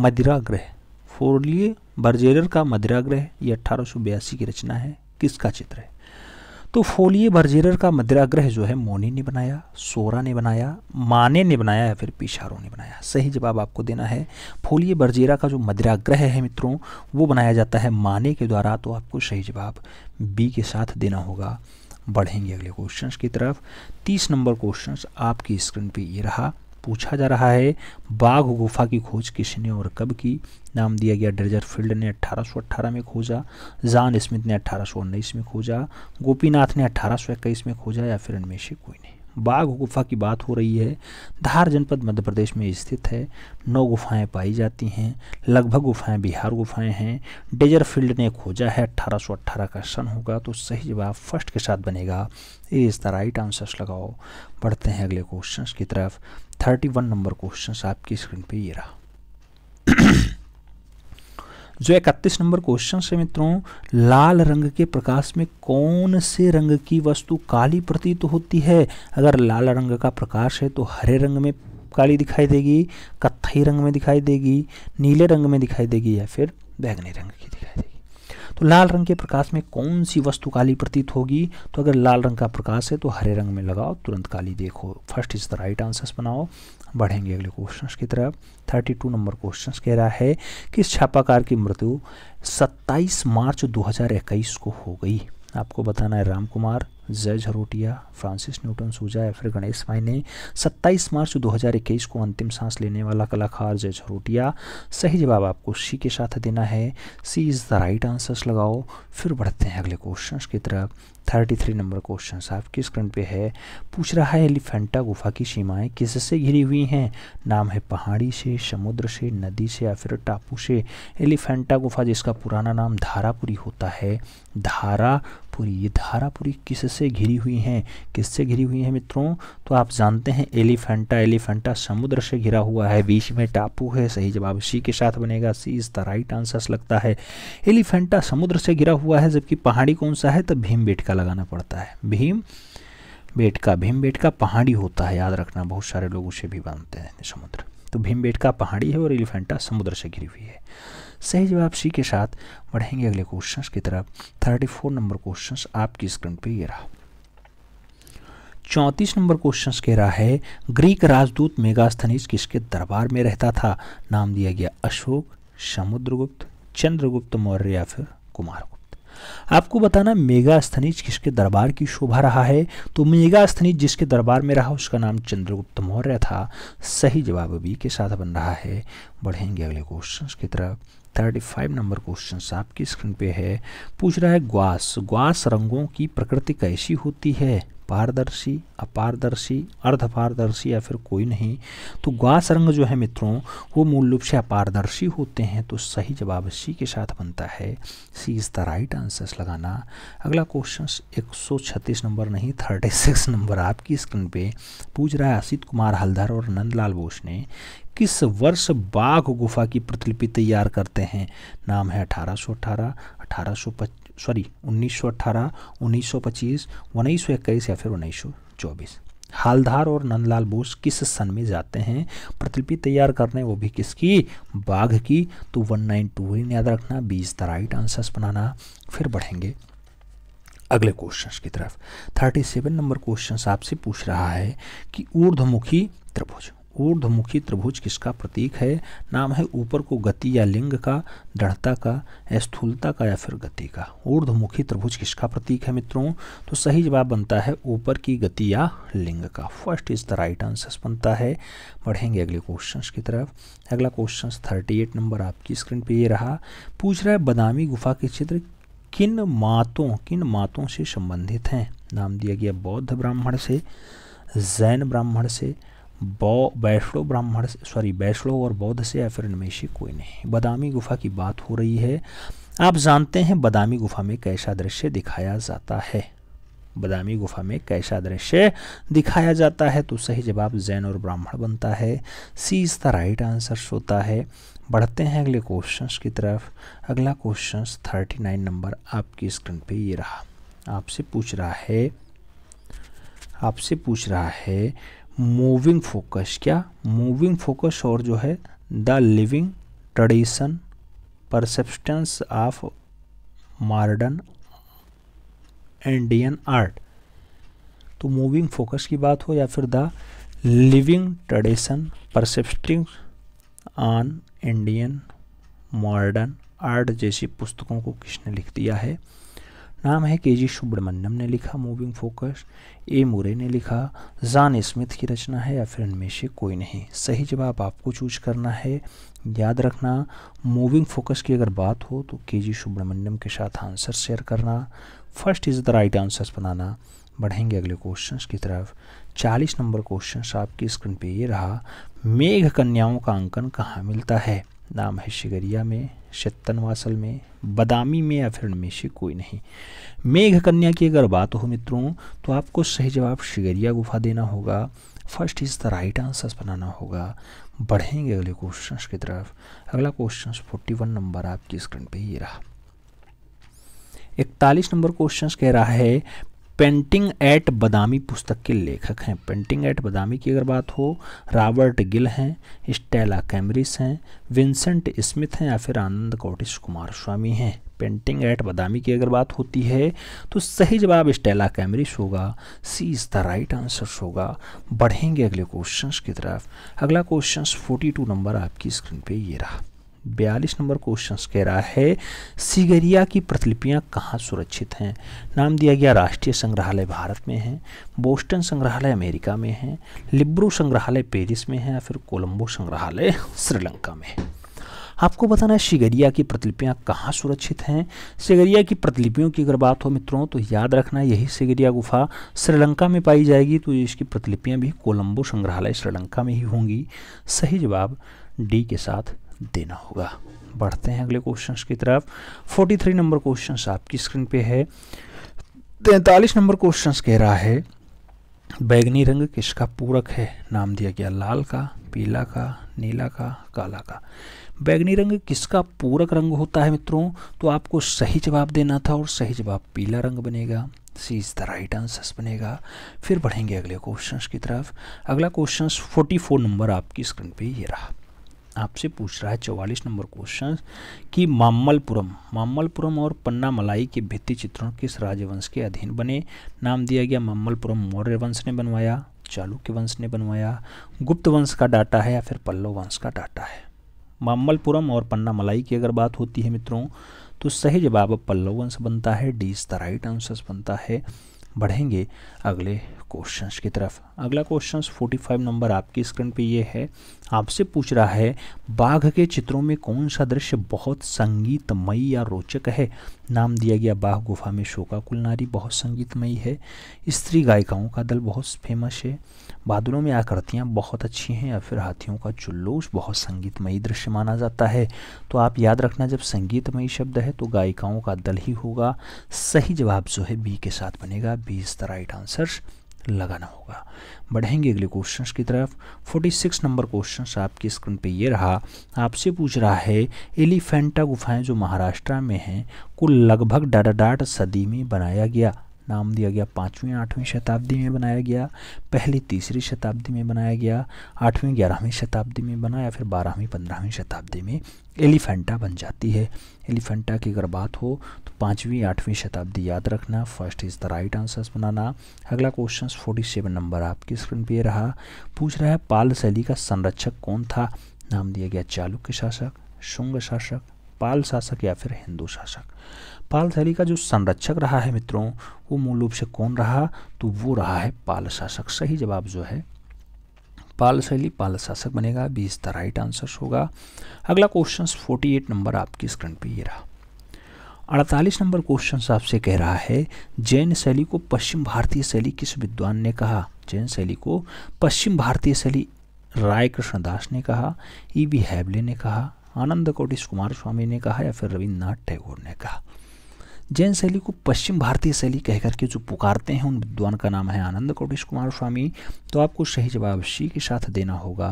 मदिराग्रह फोलिए बर्जेरर का मदिराग्रह ये अट्ठारह की रचना है किसका चित्र है तो फोलिए भरजीरर का मद्राग्रह जो है मोनी ने बनाया सोरा ने बनाया माने ने बनाया या फिर पिशारो ने बनाया सही जवाब आपको देना है फोलिए बरजीरा का जो मद्राग्रह है मित्रों वो बनाया जाता है माने के द्वारा तो आपको सही जवाब बी के साथ देना होगा बढ़ेंगे अगले क्वेश्चन की तरफ तीस नंबर क्वेश्चन आपकी स्क्रीन पर ये रहा पूछा जा रहा है बाघ गुफा की खोज किसने और कब की नाम दिया गया फील्ड ने 1818 में खोजा जान स्मिथ ने 1819 में खोजा गोपीनाथ ने 1821 में खोजा या फिर इनमें से कोई नहीं बाघ गुफा की बात हो रही है धार जनपद मध्य प्रदेश में स्थित है नौ गुफाएं पाई जाती हैं लगभग गुफाएं बिहार गुफाएं हैं डेजर फील्ड ने खोजा है 1818 का सन होगा तो सही जवाब फर्स्ट के साथ बनेगा इस द राइट आंसर्स लगाओ बढ़ते हैं अगले क्वेश्चंस की तरफ 31 नंबर क्वेश्चंस आपकी स्क्रीन पे ये रहा जो इकतीस नंबर क्वेश्चन से मित्रों लाल रंग के प्रकाश में कौन से रंग की वस्तु काली प्रतीत तो होती है अगर लाल रंग का प्रकाश है तो हरे रंग में काली दिखाई देगी कत्थई रंग में दिखाई देगी नीले रंग में दिखाई देगी या फिर बैगनी रंग की दिखाई देगी तो लाल रंग के प्रकाश में कौन सी वस्तु काली प्रतीत होगी तो अगर लाल रंग का प्रकाश है तो हरे रंग में लगाओ तुरंत काली देखो first is the right answers बनाओ बढ़ेंगे अगले क्वेश्चन की तरफ 32 नंबर क्वेश्चन कह रहा है कि इस छापाकार की मृत्यु 27 मार्च 2021 को हो गई आपको बताना है राम कुमार जज हरोटिया फ्रांसिस न्यूटन सूजा या फिर गणेश भाई ने 27 मार्च 2021 को अंतिम सांस लेने वाला कलाकार जज हरोटिया सही जवाब आपको सी के साथ देना है C is the right answers लगाओ फिर बढ़ते हैं अगले क्वेश्चन की तरफ 33 नंबर क्वेश्चन आपकी स्क्रीन पे है पूछ रहा है एलिफेंटा गुफा की सीमाएं किससे घिरी हुई हैं नाम है पहाड़ी से समुद्र से नदी से या फिर टापू से एलिफेंटा गुफा जिसका पुराना नाम धारापुरी होता है धारा पूरी ये धारा पूरी किससे घिरी हुई है किससे घिरी हुई है मित्रों तो आप जानते हैं एलिफेंटा एलिफेंटा समुद्र से घिरा हुआ है बीच में टापू है सही जवाब सी के साथ बनेगा C is the right answer लगता है एलिफेंटा समुद्र से घिरा हुआ है जबकि पहाड़ी कौन सा है तो भीम बेट का लगाना पड़ता है भीम बेट का भीम बेट का पहाड़ी होता है याद रखना बहुत सारे लोग उसे भी मानते हैं समुद्र तो भीम बेट का पहाड़ी है और एलिफेंटा समुद्र से घिरी हुई है सही जवाब सी के साथ बढ़ेंगे अगले क्वेश्चन की तरफ थर्टी फोर नंबर क्वेश्चन आपकी स्क्रीन पे ये रहा चौंतीस नंबर क्वेश्चन कह रहा है ग्रीक राजदूत मेगास्थनीज किसके दरबार में रहता था नाम दिया गया अशोक समुद्रगुप्त चंद्रगुप्त मौर्य या फिर कुमारगुप्त आपको बताना मेगास्थनीज किसके दरबार की शोभा रहा है तो मेगास्थनीज जिसके दरबार में रहा उसका नाम चंद्रगुप्त मौर्य था सही जवाब बी के साथ बन रहा है बढ़ेंगे अगले क्वेश्चन की तरफ थर्टी फाइव नंबर क्वेश्चन आपकी स्क्रीन पे है पूछ रहा है ग्वास ग्वास रंगों की प्रकृति कैसी होती है पारदर्शी अपारदर्शी अर्धपारदर्शी या फिर कोई नहीं तो ग्वास रंग जो है मित्रों वो मूल रूप से अपारदर्शी होते हैं तो सही जवाब सी के साथ बनता है C is the right answers लगाना अगला क्वेश्चन 136 नंबर नहीं 36 नंबर आपकी स्क्रीन पे पूछ रहा है असित कुमार हल्दर और नंदलाल बोस ने किस वर्ष बाघ गुफा की प्रतिलिपि तैयार करते हैं नाम है 1818, 1805 सॉरी 1918, 1925, 1921 या फिर 1924 हालधार और नंदलाल बोस किस सन में जाते हैं प्रतिलिपि तैयार करने वो भी किसकी बाघ की तो 192 याद रखना बीस द राइट आंसर्स बनाना फिर बढ़ेंगे अगले क्वेश्चंस की तरफ 37 नंबर क्वेश्चन आपसे पूछ रहा है कि ऊर्ध्वमुखी त्रिभुज ऊर्धमुखी त्रिभुज किसका प्रतीक है नाम है ऊपर को गति या लिंग का दृढ़ता का स्थूलता का या फिर गति का ऊर्धमुखी त्रिभुज किसका प्रतीक है मित्रों तो सही जवाब बनता है ऊपर की गति या लिंग का first is the right answer बनता है बढ़ेंगे अगले क्वेश्चन की तरफ अगला क्वेश्चन थर्टी एट नंबर आपकी स्क्रीन पर ये रहा पूछ रहा है बदामी गुफा के चित्र किन मातों किन मातों से संबंधित हैं नाम दिया गया बौद्ध ब्राह्मण से जैन ब्राह्मण से वैष्णो ब्राह्मण सॉरी वैष्णो और बौद्ध से या फिर इनमें से कोई नहीं बदामी गुफा की बात हो रही है आप जानते हैं बदामी गुफा में कैसा दृश्य दिखाया जाता है बदामी गुफा में कैसा दृश्य दिखाया जाता है तो सही जवाब जैन और ब्राह्मण बनता है C is the right answer होता है बढ़ते हैं अगले क्वेश्चन की तरफ अगला क्वेश्चन थर्टी नाइन नंबर आपकी स्क्रीन पे ये रहा आपसे पूछ रहा है आपसे पूछ रहा है मूविंग फोकस क्या मूविंग फोकस और जो है the living tradition perspectives of modern Indian art तो मूविंग फोकस की बात हो या फिर the living tradition perspectives on Indian modern art जैसी पुस्तकों को किसने लिख दिया है नाम है के जी सुब्रमण्यम ने लिखा मूविंग फोकस ए मुरे ने लिखा जान स्मिथ की रचना है या फिर इनमें से कोई नहीं सही जवाब आपको चूज करना है याद रखना मूविंग फोकस की अगर बात हो तो के जी सुब्रमण्यम के साथ आंसर शेयर करना first is the right answers बनाना बढ़ेंगे अगले क्वेश्चन की तरफ चालीस नंबर क्वेश्चन आपकी स्क्रीन पर ये रहा मेघ कन्याओं का अंकन कहाँ मिलता है नाम है शिगरिया में शतनवासल में बदामी में या फिर में से कोई नहीं मेघ कन्या की अगर बात हो मित्रों तो आपको सही जवाब शिगरिया गुफा देना होगा first is the right answers बनाना होगा बढ़ेंगे अगले क्वेश्चन की तरफ अगला क्वेश्चन 41 नंबर आपकी स्क्रीन पे ये रहा इकतालीस नंबर क्वेश्चन कह रहा है पेंटिंग एट बदामी पुस्तक के लेखक हैं पेंटिंग एट बदामी की अगर बात हो रॉबर्ट गिल हैं स्टेला कैमरिस हैं विंसेंट स्मिथ हैं या फिर आनंद कोटिश कुमार स्वामी हैं पेंटिंग एट बदामी की अगर बात होती है तो सही जवाब स्टेला कैमरिस होगा C is the right answer होगा बढ़ेंगे अगले क्वेश्चंस की तरफ अगला क्वेश्चंस 42 नंबर आपकी स्क्रीन पे ये रहा बयालीस नंबर क्वेश्चन कह रहा है सिगरिया की प्रतिलिपियाँ कहाँ सुरक्षित हैं नाम दिया गया राष्ट्रीय संग्रहालय भारत में है बोस्टन संग्रहालय अमेरिका में है लिब्रो संग्रहालय पेरिस में है या फिर कोलंबो संग्रहालय श्रीलंका में है आपको बताना है सिगरिया की प्रतिलिपियाँ कहाँ सुरक्षित हैं सिगरिया की प्रतिलिपियों की अगर बात हो मित्रों तो याद रखना यही सिगरिया गुफा श्रीलंका में पाई जाएगी तो इसकी प्रतिलिपियाँ भी कोलंबो संग्रहालय श्रीलंका में ही होंगी सही जवाब डी के साथ देना होगा बढ़ते हैं अगले क्वेश्चन की तरफ 43 नंबर क्वेश्चन आपकी स्क्रीन पे है तैंतालीस नंबर क्वेश्चन कह रहा है बैगनी रंग किसका पूरक है नाम दिया गया लाल का पीला का नीला का काला का बैगनी रंग किसका पूरक रंग होता है मित्रों तो आपको सही जवाब देना था और सही जवाब पीला रंग बनेगा C is the right answer बनेगा फिर बढ़ेंगे अगले क्वेश्चन की तरफ अगला क्वेश्चन 44 नंबर आपकी स्क्रीन पे ये रहा आपसे पूछ रहा है चौवालीस नंबर क्वेश्चन कि मामलपुरम मामलपुरम और पन्ना मलाई के भित्ति चित्रों किस राजवंश के अधीन बने नाम दिया गया मामलपुरम मौर्य वंश ने बनवाया चालुक्य वंश ने बनवाया गुप्त वंश का डाटा है या फिर पल्लव वंश का डाटा है मामलपुरम और पन्ना मलाई की अगर बात होती है मित्रों तो सही जवाब पल्लव वंश बनता है डी द राइट आंसर बनता है बढ़ेंगे अगले क्वेश्चंस की तरफ अगला क्वेश्चन 45 नंबर आपकी स्क्रीन पे ये है आपसे पूछ रहा है बाघ के चित्रों में कौन सा दृश्य बहुत संगीतमयी या रोचक है नाम दिया गया बाघ गुफा में शोका नारी बहुत संगीतमयी है स्त्री गायिकाओं का दल बहुत फेमस है बादलों में आकृतियाँ बहुत अच्छी हैं या फिर हाथियों का जुल्लोस बहुत संगीतमयी दृश्य माना जाता है तो आप याद रखना जब संगीतमयी शब्द है तो गायिकाओं का दल ही होगा सही जवाब जो है बी के साथ बनेगा B is the right answer लगाना होगा बढ़ेंगे अगले क्वेश्चंस की तरफ 46 नंबर क्वेश्चंस आपकी स्क्रीन पे ये रहा आपसे पूछ रहा है एलिफेंटा गुफाएं जो महाराष्ट्र में हैं को लगभग डाटा डाट सदी में बनाया गया नाम दिया गया पाँचवीं आठवीं शताब्दी में बनाया गया पहली तीसरी शताब्दी में बनाया गया आठवीं ग्यारहवीं शताब्दी में बना या फिर बारहवीं पंद्रहवीं शताब्दी में एलिफेंटा बन जाती है एलिफेंटा की अगर बात हो तो पाँचवीं आठवीं शताब्दी याद रखना first is the right answers बनाना अगला क्वेश्चन फोर्टी सेवन नंबर आपकी स्क्रीन पर रहा पूछ रहा है पाल शैली का संरक्षक कौन था नाम दिया गया चालुक्य शासक शुंग शासक पाल शासक या फिर हिंदू शासक पाल शैली का जो संरक्षक रहा है मित्रों वो मूल रूप से कौन रहा तो वो रहा है पाल शासक सही जवाब जो है पाल शैली पाल शासक बनेगा बी द राइट आंसर होगा अगला क्वेश्चन 48 नंबर आपकी स्क्रीन पे ये रहा अड़तालीस नंबर क्वेश्चन आपसे कह रहा है जैन शैली को पश्चिम भारतीय शैली किस विद्वान ने कहा जैन शैली को पश्चिम भारतीय शैली राय कृष्णदास ने कहा ई वी हैबले ने कहा आनंद कोटिश कुमार स्वामी ने कहा या फिर रविन्द्रनाथ टैगोर ने कहा जैन शैली को पश्चिम भारतीय शैली कहकर के जो पुकारते हैं उन विद्वान का नाम है आनंद कोटेश कुमार स्वामी तो आपको सही जवाब सी के साथ देना होगा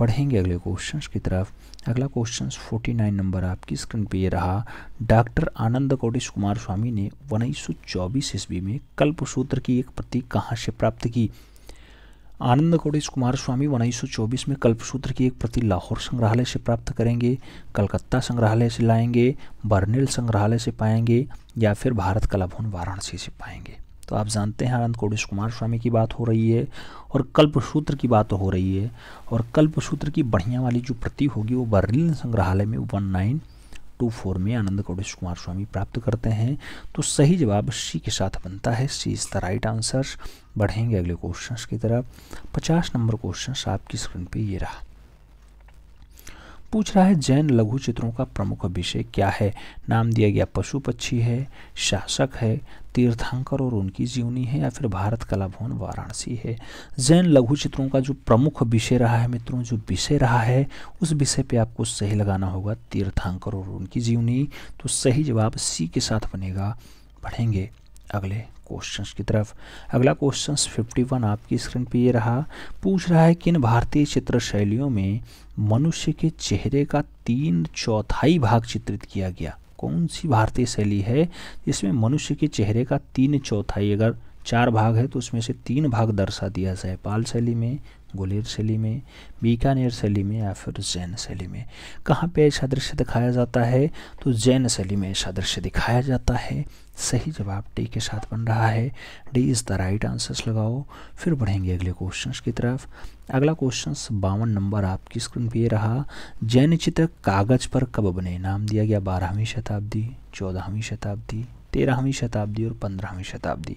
बढ़ेंगे अगले क्वेश्चन की तरफ अगला क्वेश्चन 49 नंबर आपकी स्क्रीन पे ये रहा डॉक्टर आनंद कोटेश कुमार स्वामी ने उन्नीस सौ ईस्वी में कल्पसूत्र की एक प्रति कहाँ से प्राप्त की आनंद कोडेश कुमार स्वामी उन्नीस में कल्पसूत्र की एक प्रति लाहौर संग्रहालय से प्राप्त करेंगे कलकत्ता संग्रहालय से लाएंगे बर्नेल संग्रहालय से पाएंगे या फिर भारत कला भवन वाराणसी से पाएंगे तो आप जानते हैं आनंद कोटेश कुमार स्वामी की बात हो रही है और कल्पसूत्र की बात हो रही है और कल्पसूत्र की बढ़िया वाली जो प्रति होगी वो बर्निल संग्रहालय में वन नाइन टू फोर में आनंद कौटेश कुमार स्वामी प्राप्त करते हैं तो सही जवाब सी के साथ बनता है C is the right answer बढ़ेंगे अगले क्वेश्चन की तरफ पचास नंबर क्वेश्चन आपकी स्क्रीन पे ये रहा पूछ रहा है जैन लघु चित्रों का प्रमुख विषय क्या है नाम दिया गया पशु पक्षी है शासक है तीर्थांकर और उनकी जीवनी है या फिर भारत कला भवन वाराणसी है जैन लघु चित्रों का जो प्रमुख विषय रहा है मित्रों जो विषय रहा है उस विषय पे आपको सही लगाना होगा तीर्थांकर और उनकी जीवनी तो सही जवाब सी के साथ बनेगा पढ़ेंगे अगले क्वेश्चन की तरफ अगला क्वेश्चन 51 आपकी स्क्रीन पे ये रहा पूछ रहा है कि इन भारतीय चित्र शैलियों में मनुष्य के चेहरे का तीन चौथाई भाग चित्रित किया गया कौन सी भारतीय शैली है जिसमें मनुष्य के चेहरे का तीन चौथाई अगर चार भाग है तो उसमें से तीन भाग दर्शा दिया जाए पाल शैली में गुलेर शैली में बीकानेर शैली में या फिर जैन शैली में कहाँ पे ऐसा दृश्य दिखाया जाता है तो जैन शैली में ऐसा दृश्य दिखाया जाता है सही जवाब डी के साथ बन रहा है D is the right answers लगाओ फिर बढ़ेंगे अगले क्वेश्चन की तरफ अगला क्वेश्चन बावन नंबर आपकी स्क्रीन पे रहा जैन चित्र कागज़ पर कब बने नाम दिया गया बारहवीं शताब्दी चौदहवीं शताब्दी तेरहवीं शताब्दी और पंद्रहवीं शताब्दी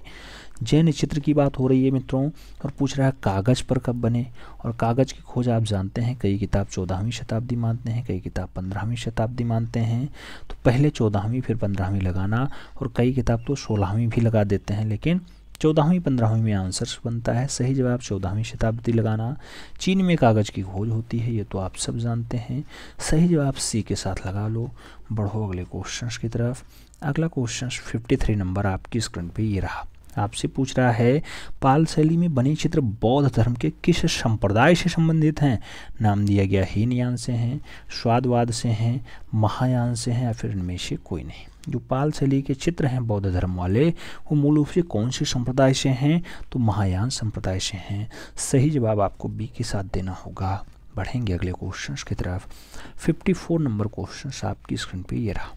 जैन चित्र की बात हो रही है मित्रों और पूछ रहा है कागज़ पर कब बने और कागज़ की खोज आप जानते हैं कई किताब चौदहवीं शताब्दी मानते हैं कई किताब पंद्रहवीं शताब्दी मानते हैं तो पहले चौदहवीं फिर पंद्रहवीं लगाना और कई किताब तो सोलहवीं भी लगा देते हैं लेकिन चौदहवीं पंद्रहवीं में आंसर बनता है सही जवाब चौदहवीं शताब्दी लगाना चीन में कागज़ की खोज होती है ये तो आप सब जानते हैं सही जवाब सी के साथ लगा लो बढ़ो अगले क्वेश्चन की तरफ अगला क्वेश्चन 53 नंबर आपकी स्क्रीन पे ये रहा आपसे पूछ रहा है पाल शैली में बने चित्र बौद्ध धर्म के किस संप्रदाय से संबंधित हैं नाम दिया गया हीनयान से हैं स्वादवाद से हैं महायान से हैं या फिर इनमें से कोई नहीं जो पाल शैली के चित्र हैं बौद्ध धर्म वाले वो मूल रूप से कौन से संप्रदाय से हैं तो महायान संप्रदाय से हैं सही जवाब आपको बी के साथ देना होगा बढ़ेंगे अगले क्वेश्चन की तरफ 54 नंबर क्वेश्चन आपकी स्क्रीन पे ये रहा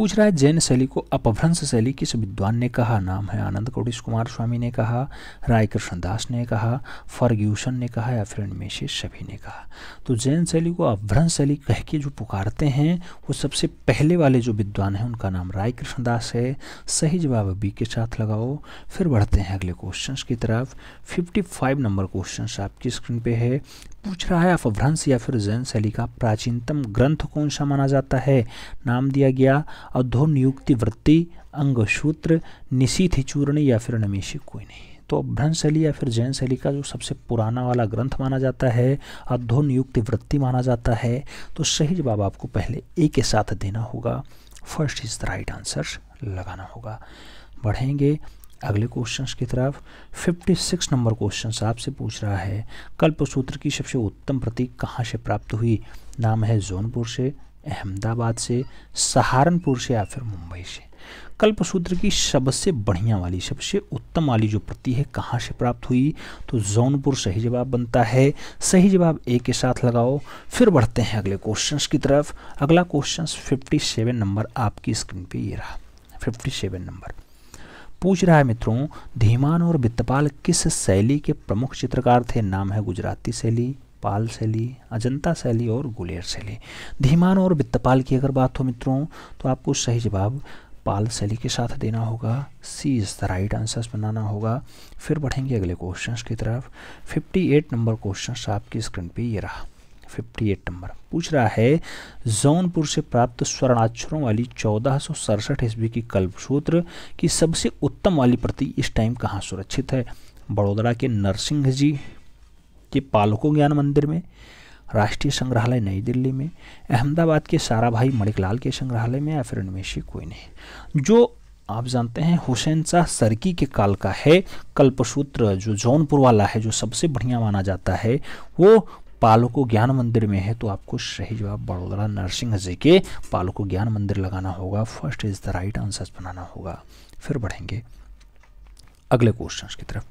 पूछ रहा है जैन शैली को अपभ्रंश शैली किस विद्वान ने कहा नाम है आनंद कोटिश कुमार स्वामी ने कहा राय कृष्ण दास ने कहा फर्ग्यूसन ने कहा या फिर इनमें से सभी ने कहा तो जैन शैली को अपभ्रंश शैली कह के जो पुकारते हैं वो सबसे पहले वाले जो विद्वान हैं उनका नाम राय कृष्ण दास है सही जवाब बी के साथ लगाओ फिर बढ़ते हैं अगले क्वेश्चन की तरफ फिफ्टी नंबर क्वेश्चन आपकी स्क्रीन पर है पूछ रहा है अपभ्रंश या फिर जैन शैली का प्राचीनतम ग्रंथ कौन सा माना जाता है नाम दिया गया नियुक्ति वृत्ति अंगसूत्र निशीथि चूर्ण या फिर नमेशी कोई नहीं तो अपभ्रंश शैली या फिर जैन शैली का जो सबसे पुराना वाला ग्रंथ माना जाता है नियुक्ति वृत्ति माना जाता है तो सही जवाब आपको पहले ए के साथ देना होगा first is the right answer लगाना होगा बढ़ेंगे अगले क्वेश्चन की तरफ 56 नंबर क्वेश्चन आपसे पूछ रहा है कल्पसूत्र की सबसे उत्तम प्रतीक कहाँ से प्राप्त हुई नाम है जौनपुर से अहमदाबाद से सहारनपुर से या फिर मुंबई से कल्पसूत्र की सबसे बढ़िया वाली सबसे उत्तम वाली जो प्रति है कहाँ से प्राप्त हुई तो जौनपुर सही जवाब बनता है सही जवाब ए के साथ लगाओ फिर बढ़ते हैं अगले क्वेश्चंस की तरफ अगला क्वेश्चन 57 नंबर आपकी स्क्रीन पे ये रहा 57 नंबर पूछ रहा है मित्रों धीमान और वित्तपाल किस शैली के प्रमुख चित्रकार थे नाम है गुजराती शैली पाल शैली अजंता शैली और गुलेर शैली धीमान और वित्तपाल की अगर बात हो मित्रों तो आपको सही जवाब पाल शैली के साथ देना होगा C is the right answers बनाना होगा फिर बढ़ेंगे अगले क्वेश्चंस की तरफ 58 नंबर क्वेश्चंस आपकी स्क्रीन पे ये रहा फिफ्टी एट नंबर पूछ रहा है जौनपुर से प्राप्त स्वर्णाक्षरों वाली चौदह सौ सड़सठ ईस्वी की कल्पसूत्र की सबसे उत्तम वाली प्रति इस टाइम कहाँ सुरक्षित है बड़ोदरा के नरसिंह जी के पालकों ज्ञान मंदिर में राष्ट्रीय संग्रहालय नई दिल्ली में अहमदाबाद के सारा भाई मणिकलाल के संग्रहालय में या फिर उनमें से कोई नहीं जो आप जानते हैं हुसैन शाह सरकी के काल का है कल्पसूत्र जो जौनपुर वाला है जो सबसे बढ़िया माना जाता है वो पालको ज्ञान मंदिर में है तो आपको सही जवाब बड़ोदरा नरसिंह जी के पालको ज्ञान मंदिर लगाना होगा first is the right answer बनाना होगा फिर बढ़ेंगे अगले क्वेश्चन की तरफ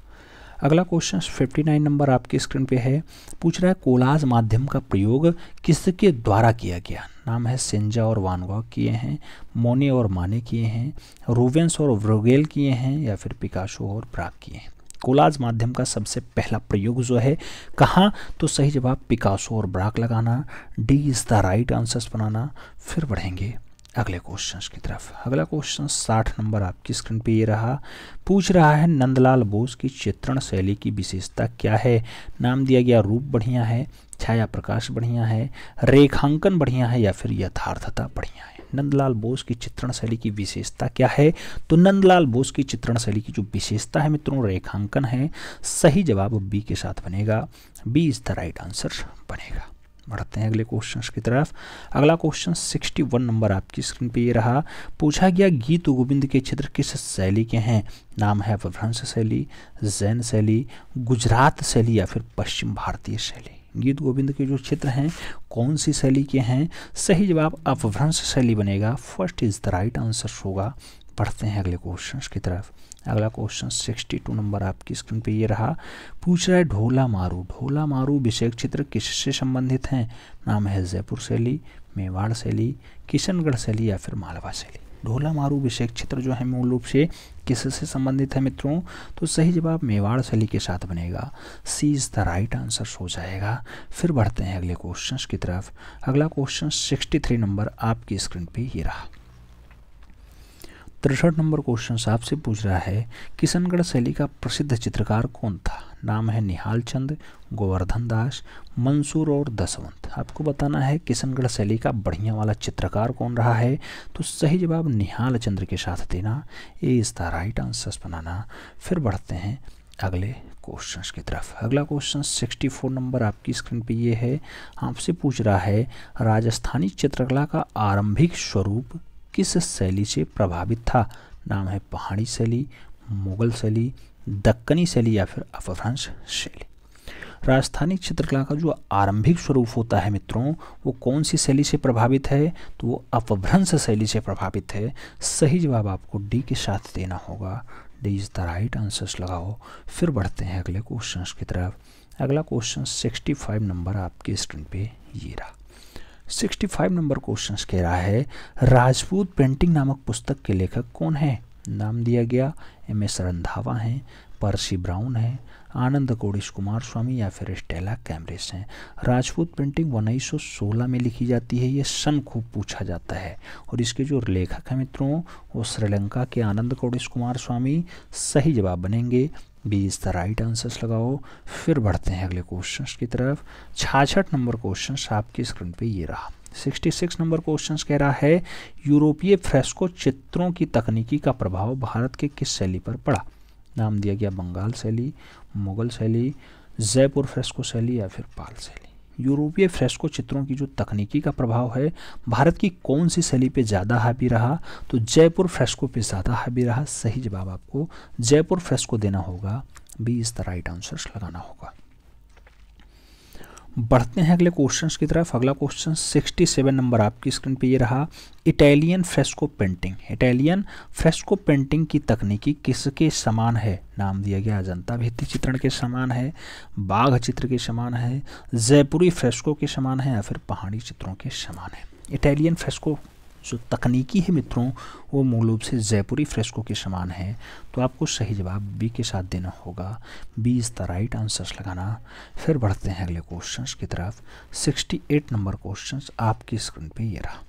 अगला क्वेश्चन 59 नंबर आपकी स्क्रीन पे है पूछ रहा है कोलाज माध्यम का प्रयोग किसके द्वारा किया गया नाम है सेंजा और वानगा किए हैं मोने और माने किए हैं रूवेंस और व्रोगेल किए हैं या फिर पिकाशो और प्राग किए हैं कोलाज माध्यम का सबसे पहला प्रयोग जो है कहाँ तो सही जवाब पिकासो और ब्राक लगाना D is the right answers बनाना फिर बढ़ेंगे अगले क्वेश्चन की तरफ अगला क्वेश्चन साठ नंबर आपकी स्क्रीन पे ये रहा पूछ रहा है नंदलाल बोस की चित्रण शैली की विशेषता क्या है नाम दिया गया रूप बढ़िया है छाया प्रकाश बढ़िया है रेखांकन बढ़िया है या फिर यथार्थता बढ़िया है नंदलाल बोस की चित्रण शैली की विशेषता क्या है तो नंदलाल बोस की चित्रण शैली की जो विशेषता है मित्रों रेखांकन है सही जवाब बी के साथ बनेगा B is the right answer बनेगा बढ़ते हैं अगले क्वेश्चन की तरफ अगला क्वेश्चन 61 नंबर आपकी स्क्रीन पे ये रहा पूछा गया गीत गोविंद के चित्र किस शैली के हैं नाम है अपभ्रंश शैली जैन शैली गुजरात शैली या फिर पश्चिम भारतीय शैली गीत गोविंद के जो चित्र हैं कौन सी शैली के हैं सही जवाब अपभ्रंश शैली बनेगा first is the right answer होगा पढ़ते हैं अगले क्वेश्चन की तरफ अगला क्वेश्चन सिक्सटी टू नंबर आपकी स्क्रीन पे ये रहा पूछ रहा है ढोला मारू ढोला मारू विषय चित्र किससे संबंधित हैं नाम है जयपुर शैली मेवाड़ शैली किशनगढ़ शैली या फिर मालवा शैली ढोला मारू विषय क्षेत्र जो है मूल रूप से किससे संबंधित है मित्रों तो सही जवाब मेवाड़ शैली के साथ बनेगा C is the right answer हो जाएगा फिर बढ़ते हैं अगले क्वेश्चन की तरफ अगला क्वेश्चन सिक्सटी थ्री नंबर आपकी स्क्रीन पर ही रहा तिरसठ नंबर क्वेश्चन आपसे पूछ रहा है किशनगढ़ शैली का प्रसिद्ध चित्रकार कौन था नाम है निहाल चंद गोवर्धन दास मंसूर और दसवंत आपको बताना है किशनगढ़ शैली का बढ़िया वाला चित्रकार कौन रहा है तो सही जवाब निहाल चंद्र के साथ देना ये इस द राइट आंसर्स बनाना फिर बढ़ते हैं अगले क्वेश्चन की तरफ अगला क्वेश्चन 64 नंबर आपकी स्क्रीन पे ये है आपसे पूछ रहा है राजस्थानी चित्रकला का आरंभिक स्वरूप किस शैली से प्रभावित था नाम है पहाड़ी शैली मुगल शैली दक्कनी शैली या फिर अपभ्रंश शैली राजस्थानी चित्रकला का जो आरंभिक स्वरूप होता है मित्रों वो कौन सी शैली से प्रभावित है तो वो अपभ्रंश शैली से प्रभावित है सही जवाब आपको डी के साथ देना होगा D is the right answers लगाओ फिर बढ़ते हैं अगले क्वेश्चन की तरफ अगला क्वेश्चन 65 नंबर आपके स्क्रीन पे ये रहा 65 नंबर क्वेश्चन कह रहा है राजपूत पेंटिंग नामक पुस्तक के लेखक कौन है नाम दिया गया एम एस रंधावा हैं पर्सी ब्राउन हैं आनंद कोड़िश कुमार स्वामी या फिर स्टेला कैमरेस हैं राजपूत सौ सोलह में लिखी जाती है ये सन खूब पूछा जाता है और इसके जो लेखक हैं मित्रों वो श्रीलंका के आनंद कोड़िश कुमार स्वामी सही जवाब बनेंगे B is the right answers लगाओ फिर बढ़ते हैं अगले क्वेश्चंस की तरफ छाछठ नंबर क्वेश्चन आपकी स्क्रीन पे ये रहा 66 नंबर क्वेश्चन कह रहा है यूरोपीय फ्रेस्को चित्रों की तकनीकी का प्रभाव भारत के किस शैली पर पड़ा नाम दिया गया बंगाल शैली मुगल शैली जयपुर फ्रेस्को शैली या फिर पाल शैली यूरोपीय फ्रेस्को चित्रों की जो तकनीकी का प्रभाव है भारत की कौन सी शैली पे ज़्यादा हावी रहा तो जयपुर फ्रेस्को पे ज़्यादा हावी रहा सही जवाब आपको जयपुर फ्रेस्को देना होगा B is the right answers लगाना होगा बढ़ते हैं अगले क्वेश्चंस की तरफ अगला क्वेश्चन 67 नंबर आपकी स्क्रीन पे ये रहा Italian fresco painting Italian fresco painting की तकनीकी किसके समान है नाम दिया गया अजंता भित्ति चित्रण के समान है बाघ चित्र के समान है जयपुरी फ्रेस्को के समान है या फिर पहाड़ी चित्रों के समान है इटालियन फ्रेस्को जो तकनीकी है मित्रों वो मूल रूप से जयपुरी फ्रेस्को के समान है तो आपको सही जवाब बी के साथ देना होगा B is the right answers लगाना फिर बढ़ते हैं अगले क्वेश्चंस की तरफ 68 नंबर क्वेश्चंस आपकी स्क्रीन पे ये रहा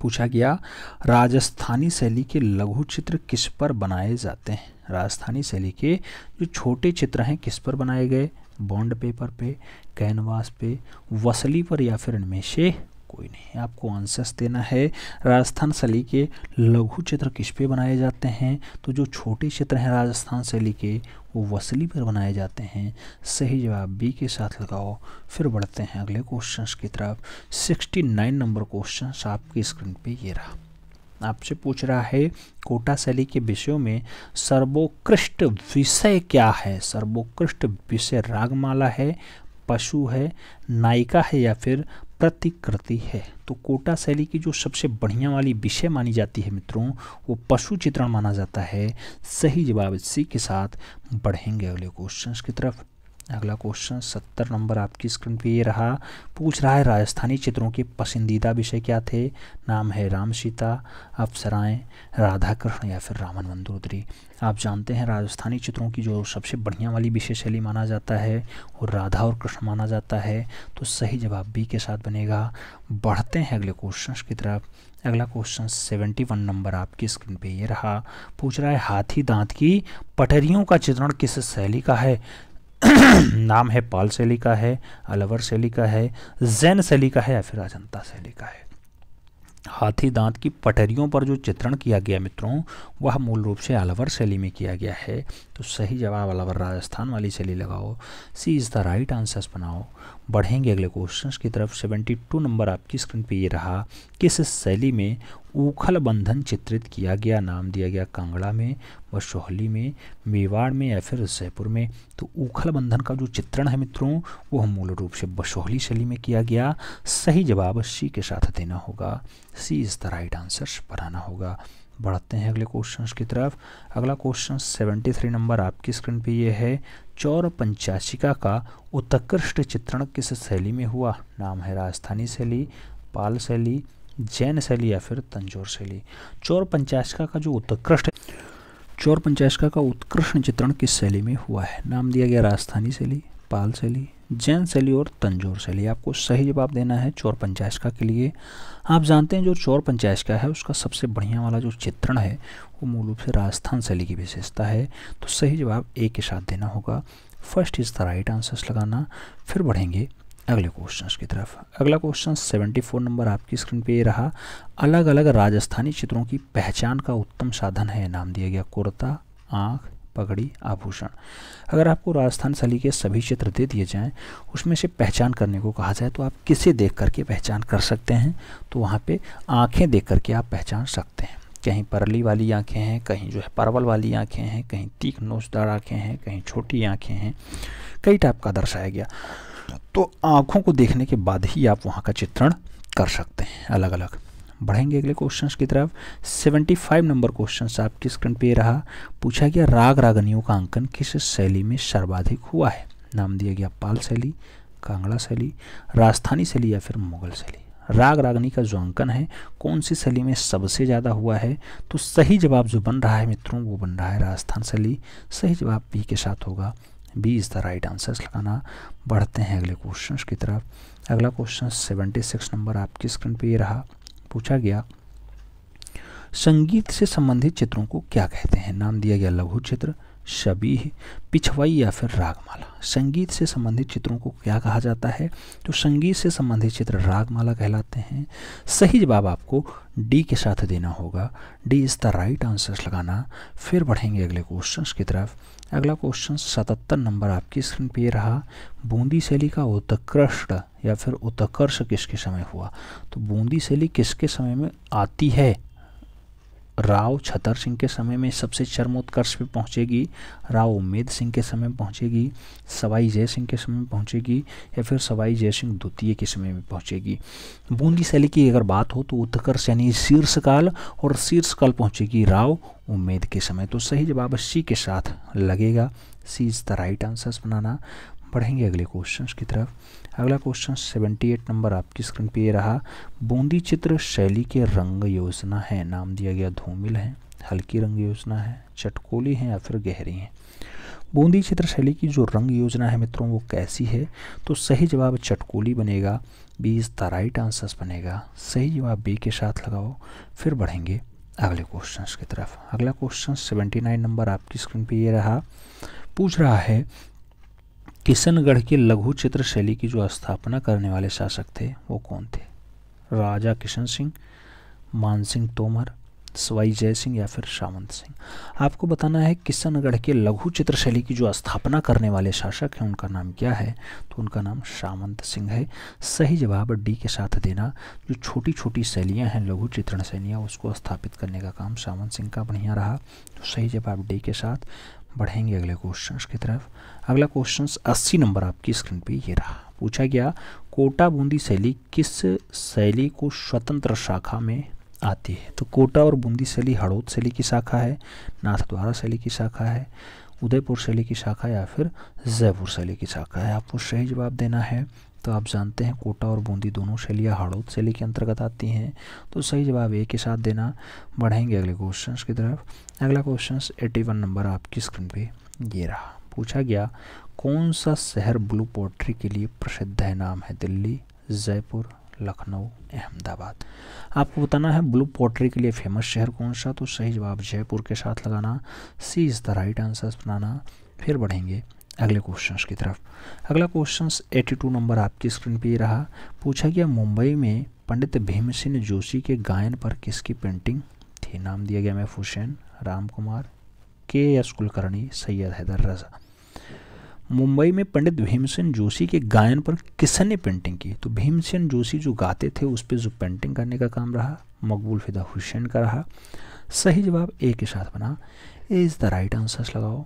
पूछा गया राजस्थानी शैली के लघु चित्र किस पर बनाए जाते हैं राजस्थानी शैली के जो छोटे चित्र हैं किस पर बनाए गए बॉन्ड पेपर पे कैनवास पे वसली पर या फिर इनमें से कोई नहीं आपको आंसर्स देना है राजस्थान शैली के लघु चित्र किस पे बनाए जाते हैं तो जो छोटे चित्र हैं राजस्थान शैली के वो वसली पर बनाए जाते हैं सही जवाब बी के साथ लगाओ फिर बढ़ते हैं अगले क्वेश्चन की तरफ सिक्सटी नाइन नंबर क्वेश्चन आपकी स्क्रीन पे ये रहा आपसे पूछ रहा है कोटा शैली के विषयों में सर्वोत्कृष्ट विषय क्या है सर्वोत्कृष्ट विषय रागमाला है पशु है नायिका है या फिर प्रतिकृति है तो कोटा शैली की जो सबसे बढ़िया वाली विषय मानी जाती है मित्रों वो पशु चित्रण माना जाता है सही जवाब इसी के साथ बढ़ेंगे अगले क्वेश्चन की तरफ अगला क्वेश्चन सत्तर नंबर आपकी स्क्रीन पे ये रहा पूछ रहा है राजस्थानी चित्रों के पसंदीदा विषय क्या थे नाम है राम सीता अप्सराएँ राधा कृष्ण या फिर रामन मंदोदरी आप जानते हैं राजस्थानी चित्रों की जो सबसे बढ़िया वाली विषय शैली माना जाता है वो राधा और कृष्ण माना जाता है तो सही जवाब बी के साथ बनेगा बढ़ते हैं अगले क्वेश्चन की तरफ अगला क्वेश्चन सेवेंटी वन नंबर आपकी स्क्रीन पे ये रहा पूछ रहा है हाथी दांत की पटरियों का चित्रण किस शैली का है नाम है पाल शैली का है अलवर शैली का है जैन शैली का है या फिर अजंता शैली का है हाथी दांत की पटरियों पर जो चित्रण किया गया मित्रों वह मूल रूप से अलवर शैली में किया गया है तो सही जवाब अलवर राजस्थान वाली शैली लगाओ C is the right answers बनाओ बढ़ेंगे अगले क्वेश्चन की तरफ 72 नंबर आपकी स्क्रीन पे ये रहा किस शैली में उखल बंधन चित्रित किया गया नाम दिया गया कांगड़ा में शोहली में मेवाड़ में या फिर जयपुर में तो उखल बंधन का जो चित्रण है मित्रों वो हम मूल रूप से बशोहली शैली में किया गया सही जवाब सी के साथ देना होगा C is the right answer बनाना होगा बढ़ाते हैं अगले क्वेश्चन की तरफ अगला क्वेश्चन 73 नंबर आपकी स्क्रीन पे ये है चौर पंचाशिका का उत्कृष्ट चित्रण किस शैली में हुआ नाम है राजस्थानी शैली पाल शैली जैन शैली या फिर तंजोर शैली चौर पंचाशिका का जो उत्कृष्ट चौर पंचाशिका का उत्कृष्ट चित्रण किस शैली में हुआ है नाम दिया गया राजस्थानी शैली पाल शैली जैन शैली और तंजोर शैली आपको सही जवाब देना है पंचायत पंचायशका के लिए आप जानते हैं जो पंचायत पंचायशका है उसका सबसे बढ़िया वाला जो चित्रण है वो मूल रूप से राजस्थान शैली की विशेषता है तो सही जवाब ए के साथ देना होगा first is the right answers लगाना फिर बढ़ेंगे अगले क्वेश्चन की तरफ अगला क्वेश्चन 74 नंबर आपकी स्क्रीन पे ये रहा अलग अलग राजस्थानी चित्रों की पहचान का उत्तम साधन है नाम दिया गया कुर्ता आँख पगड़ी आभूषण अगर आपको राजस्थान शैली के सभी चित्र दे दिए जाएं उसमें से पहचान करने को कहा जाए तो आप किसे देख करके पहचान कर सकते हैं तो वहाँ पे आँखें देख करके आप पहचान सकते हैं कहीं परली वाली आँखें हैं कहीं जो है परवल वाली आँखें हैं कहीं तीख नोचदार आँखें हैं कहीं छोटी आँखें हैं कई टाइप का दर्शाया गया तो आँखों को देखने के बाद ही आप वहाँ का चित्रण कर सकते हैं अलग अलग बढ़ेंगे अगले क्वेश्चन की तरफ 75 नंबर क्वेश्चन आपकी स्क्रीन पे रहा पूछा गया राग रागनियों का अंकन किस शैली में सर्वाधिक हुआ है नाम दिया गया पाल शैली कांगड़ा शैली राजस्थानी शैली या फिर मुगल शैली राग रागनी का जो अंकन है कौन सी शैली में सबसे ज़्यादा हुआ है तो सही जवाब जो बन रहा है मित्रों वो बन रहा है राजस्थान शैली सही जवाब बी के साथ होगा B is the right answers लगाना बढ़ते हैं अगले क्वेश्चन की तरफ अगला क्वेश्चन सेवेंटी सिक्स नंबर आपकी स्क्रीन पे ये रहा पूछा गया संगीत से संबंधित चित्रों को क्या कहते हैं नाम दिया गया लघु चित्र शबी पिछवाई या फिर रागमाला संगीत से संबंधित चित्रों को क्या कहा जाता है तो संगीत से संबंधित चित्र रागमाला कहलाते हैं सही जवाब आपको डी के साथ देना होगा D is the right answers लगाना फिर बढ़ेंगे अगले क्वेश्चंस की तरफ अगला क्वेश्चन सतहत्तर नंबर आपकी स्क्रीन पे रहा बूंदी शैली का उत्कृष्ट या फिर उत्कर्ष किसके समय हुआ तो बूंदी शैली किसके समय में आती है राव छतर सिंह के समय में सबसे चरमोत्कर्ष पे पहुंचेगी राव उम्मेद सिंह के समय पहुंचेगी सवाई जय सिंह के समय में पहुंचेगी या फिर सवाई जय सिंह द्वितीय के समय में पहुंचेगी बूंदी शैली की अगर बात हो तो उत्कर्ष यानी शीर्षकाल और शीर्षकाल पहुंचेगी राव उम्मेद के समय तो सही जवाब सी के साथ लगेगा C is the right answers बनाना बढ़ेंगे अगले क्वेश्चन की तरफ अगला क्वेश्चन 78 नंबर आपकी स्क्रीन पे ये रहा बूंदी चित्र शैली के रंग योजना है नाम दिया गया धूमिल है हल्की रंग योजना है चटकोली है या फिर गहरी है बूंदी चित्र शैली की जो रंग योजना है मित्रों वो कैसी है तो सही जवाब चटकोली बनेगा B is the right answers बनेगा सही जवाब बी के साथ लगाओ फिर बढ़ेंगे अगले क्वेश्चन की तरफ अगला क्वेश्चन 79 नंबर आपकी स्क्रीन पे ये रहा पूछ रहा है किशनगढ़ के लघु चित्र शैली की जो स्थापना करने वाले शासक थे वो कौन थे राजा किशन सिंह मान सिंह तोमर स्वाई जय सिंह या फिर सावंत सिंह आपको बताना है किशनगढ़ के लघु चित्र शैली की जो स्थापना करने वाले शासक हैं उनका नाम क्या है तो उनका नाम सावंत सिंह है सही जवाब डी के साथ देना जो छोटी छोटी शैलियाँ हैं लघु चित्रण शैलियाँ उसको स्थापित करने का काम सावंत सिंह का बढ़िया रहा तो सही जवाब डी के साथ बढ़ेंगे अगले क्वेश्चन की तरफ अगला क्वेश्चन अस्सी नंबर आपकी स्क्रीन पर ये रहा पूछा गया कोटा बूंदी शैली किस शैली को स्वतंत्र शाखा में आती है तो कोटा और बूंदी शैली हड़ौद शैली की शाखा है नाथद्वारा शैली की शाखा है उदयपुर शैली की शाखा या फिर जयपुर शैली की शाखा है आपको सही जवाब देना है तो आप जानते हैं कोटा और बूंदी दोनों शैलियाँ हड़ौद शैली के अंतर्गत आती हैं तो सही जवाब ए के साथ देना बढ़ेंगे अगले क्वेश्चन की तरफ अगला क्वेश्चन 81 नंबर आपकी स्क्रीन पे ये रहा पूछा गया कौन सा शहर ब्लू पोट्री के लिए प्रसिद्ध है नाम है दिल्ली जयपुर लखनऊ अहमदाबाद आपको बताना है ब्लू पोट्री के लिए फेमस शहर कौन सा तो सही जवाब जयपुर के साथ लगाना C is the right answer बनाना फिर बढ़ेंगे अगले क्वेश्चन की तरफ अगला क्वेश्चंस 82 नंबर आपकी स्क्रीन पे रहा पूछा गया मुंबई में पंडित भीमसेन जोशी के गायन पर किसकी पेंटिंग थी नाम दिया गया MAF Hussain Ram Kumar K S Kulkarni Syed Haider Raza Mumbai में पंडित भीमसेन जोशी के गायन पर किसने पेंटिंग की तो भीमसेन जोशी जो गाते थे उस पर जो पेंटिंग करने का काम रहा मकबूल फिदा हुसैन का रहा सही जवाब ए के साथ बना A is the right answers लगाओ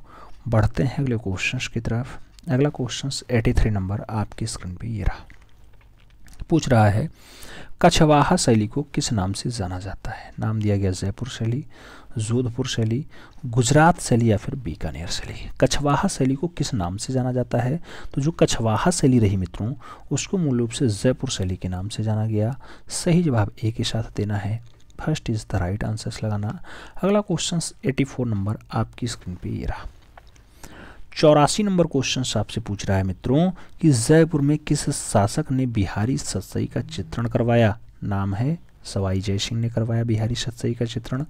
बढ़ते हैं अगले क्वेश्चन की तरफ अगला क्वेश्चन 83 नंबर आपकी स्क्रीन पे ये रहा पूछ रहा है कछवाहा शैली को किस नाम से जाना जाता है नाम दिया गया जयपुर शैली जोधपुर शैली गुजरात शैली या फिर बीकानेर शैली कछवाहा शैली को किस नाम से जाना जाता है तो जो कछवाहा शैली रही मित्रों उसको मूल रूप से जयपुर शैली के नाम से जाना गया सही जवाब ए के साथ देना है first is the right answers लगाना अगला क्वेश्चन 84 नंबर आपकी स्क्रीन पे ये रहा चौरासी नंबर क्वेश्चन आपसे पूछ रहा है मित्रों कि जयपुर में किस शासक ने बिहारी सतसई का चित्रण करवाया नाम है सवाई जय सिंह ने करवाया बिहारी सतसई का चित्रण